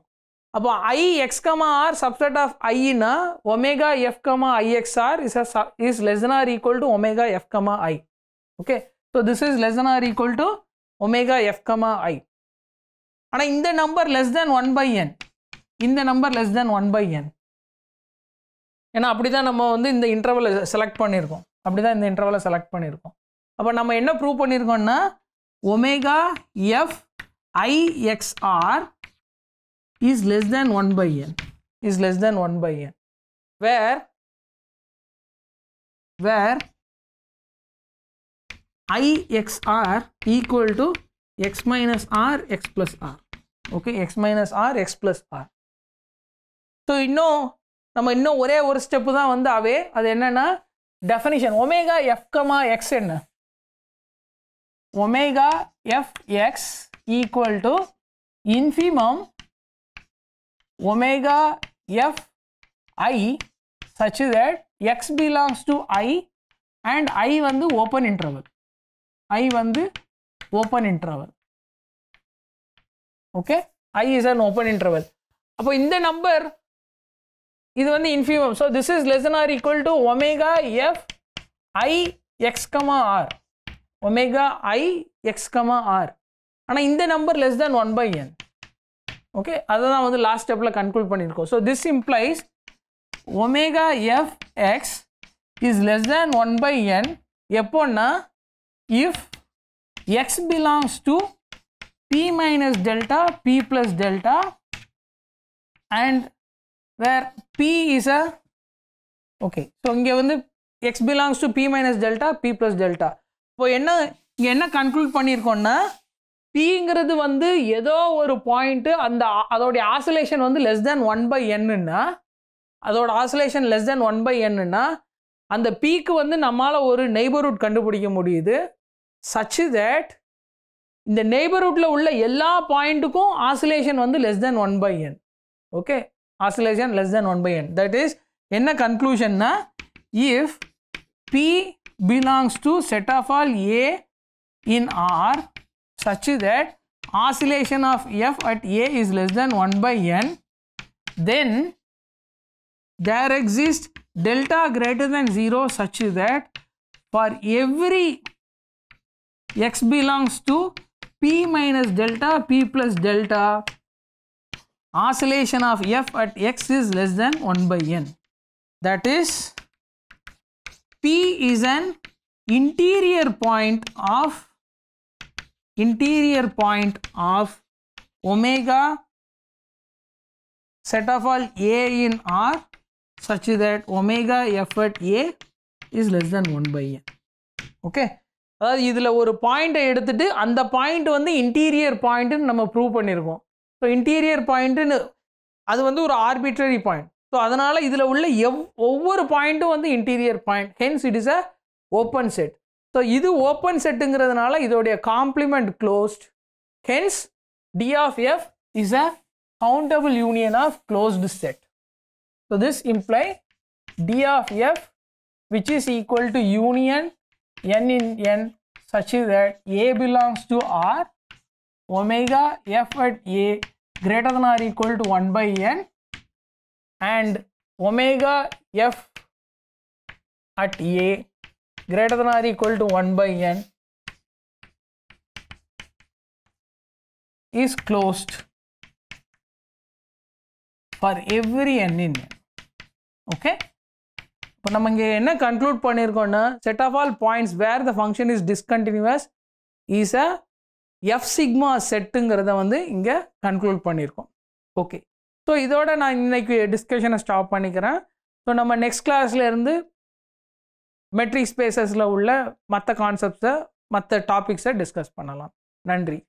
அப்போ I x comma r subset of ஐனா omega f comma I x r is is less or equal to omega எஃப்கமா I okay so this is less or equal to omega எஃப்கமா I ஆனால் இந்த number less than one by என் இந்த number less than one by என் ஏன்னா அப்படி தான் நம்ம வந்து இந்த interval select பண்ணியிருக்கோம் அப்படி தான் இந்த இன்டர்வலை செலக்ட் பண்ணியிருக்கோம் அப்போ நம்ம என்ன ப்ரூவ் பண்ணியிருக்கோம்னா omega f I x r is less than one by N is less than one by n where where I x r equal to x minus r x plus r okay x minus r x plus r so இன்னும் நம்ம இன்னும் ஒரே ஒரு step தான் வந்து அவே அது என்னென்னா definition omega f comma x என்ன omega f x equal to infimum omega F I such that x belongs to I and I வந்து ஓப்பன் இன்டர்வல் ஐ வந்து open interval okay I is an open interval அப்போ இந்த number இது வந்து infimum so this is less or equal to omega F I x comma r omega I x comma r ஆனால் இந்த number less than one by n okay அதை தான் வந்து last ஸ்டெப்பில் கன்க்ளூட் பண்ணியிருக்கோம் so this implies omega f x is less than one by n எப்போன்னா if x belongs to p minus delta p plus delta and where p is a okay so இங்கே வந்து x belongs to p minus delta p plus delta இப்போ என்ன இங்கே என்ன conclude பண்ணியிருக்கோன்னா பிங்கிறது வந்து ஏதோ ஒரு பாயிண்ட்டு அந்த அதோடைய ஆசோலேஷன் வந்து லெஸ் தேன் ஒன் பை என்னுன்னா அதோட oscillation less than one by என்னுன்னா அந்த பீக்கு வந்து நம்மளால் ஒரு நெய்பர்ஹுட் கண்டுபிடிக்க முடியுது சச் தேட் இந்த நெய்பர்ஹுட்டில் உள்ள எல்லா பாயிண்ட்டுக்கும் ஆசோலேஷன் வந்து less than one by n okay oscillation less than 1 by n. That in a conclusion na? If P belongs to set of all A in R such that oscillation of F at A is less than 1 by n, then there exists delta greater than 0 such that for every x belongs to p minus delta p plus delta oscillation of f at x is less than 1 by n. That is, P is an interior point of interior point of omega set of all A in R such that omega f at A is less than 1 by n. Okay. அதாவது இதில் ஒரு பாயிண்ட்டை எடுத்துட்டு அந்த point வந்து interior பாயிண்ட்டுன்னு நம்ம prove பண்ணியிருக்கோம் so interior பாயிண்ட்டுன்னு அது வந்து ஒரு ஆர்பிட்ரரி பாயிண்ட் ஸோ அதனால் இதில் உள்ள எவ் ஒவ்வொரு பாயிண்ட்டும் வந்து interior point hence it is a open set so இது ஓப்பன் செட்டுங்கிறதுனால இதோடைய complement closed hence D of F is a union of closed set so this imply D of f which is equal to union N in N such is that A belongs to r omega f at a greater than or equal to 1 by n and omega f at a greater than or equal to 1 by n is closed for every n in n. Okay? இப்போ நம்ம இங்கே என்ன conclude பண்ணியிருக்கோம்னா set of all points where the function is discontinuous is a F sigma செட்டுங்கிறத வந்து இங்கே conclude பண்ணியிருக்கோம் okay so இதோட நான் இன்றைக்கி டிஸ்கஷனை ஸ்டாப் பண்ணிக்கிறேன் ஸோ நம்ம நெக்ஸ்ட் கிளாஸ்லேருந்து மெட்ரிக் ஸ்பேசஸில் உள்ள மற்ற கான்செப்ட்ஸை மற்ற டாபிக்ஸை டிஸ்கஸ் பண்ணலாம் நன்றி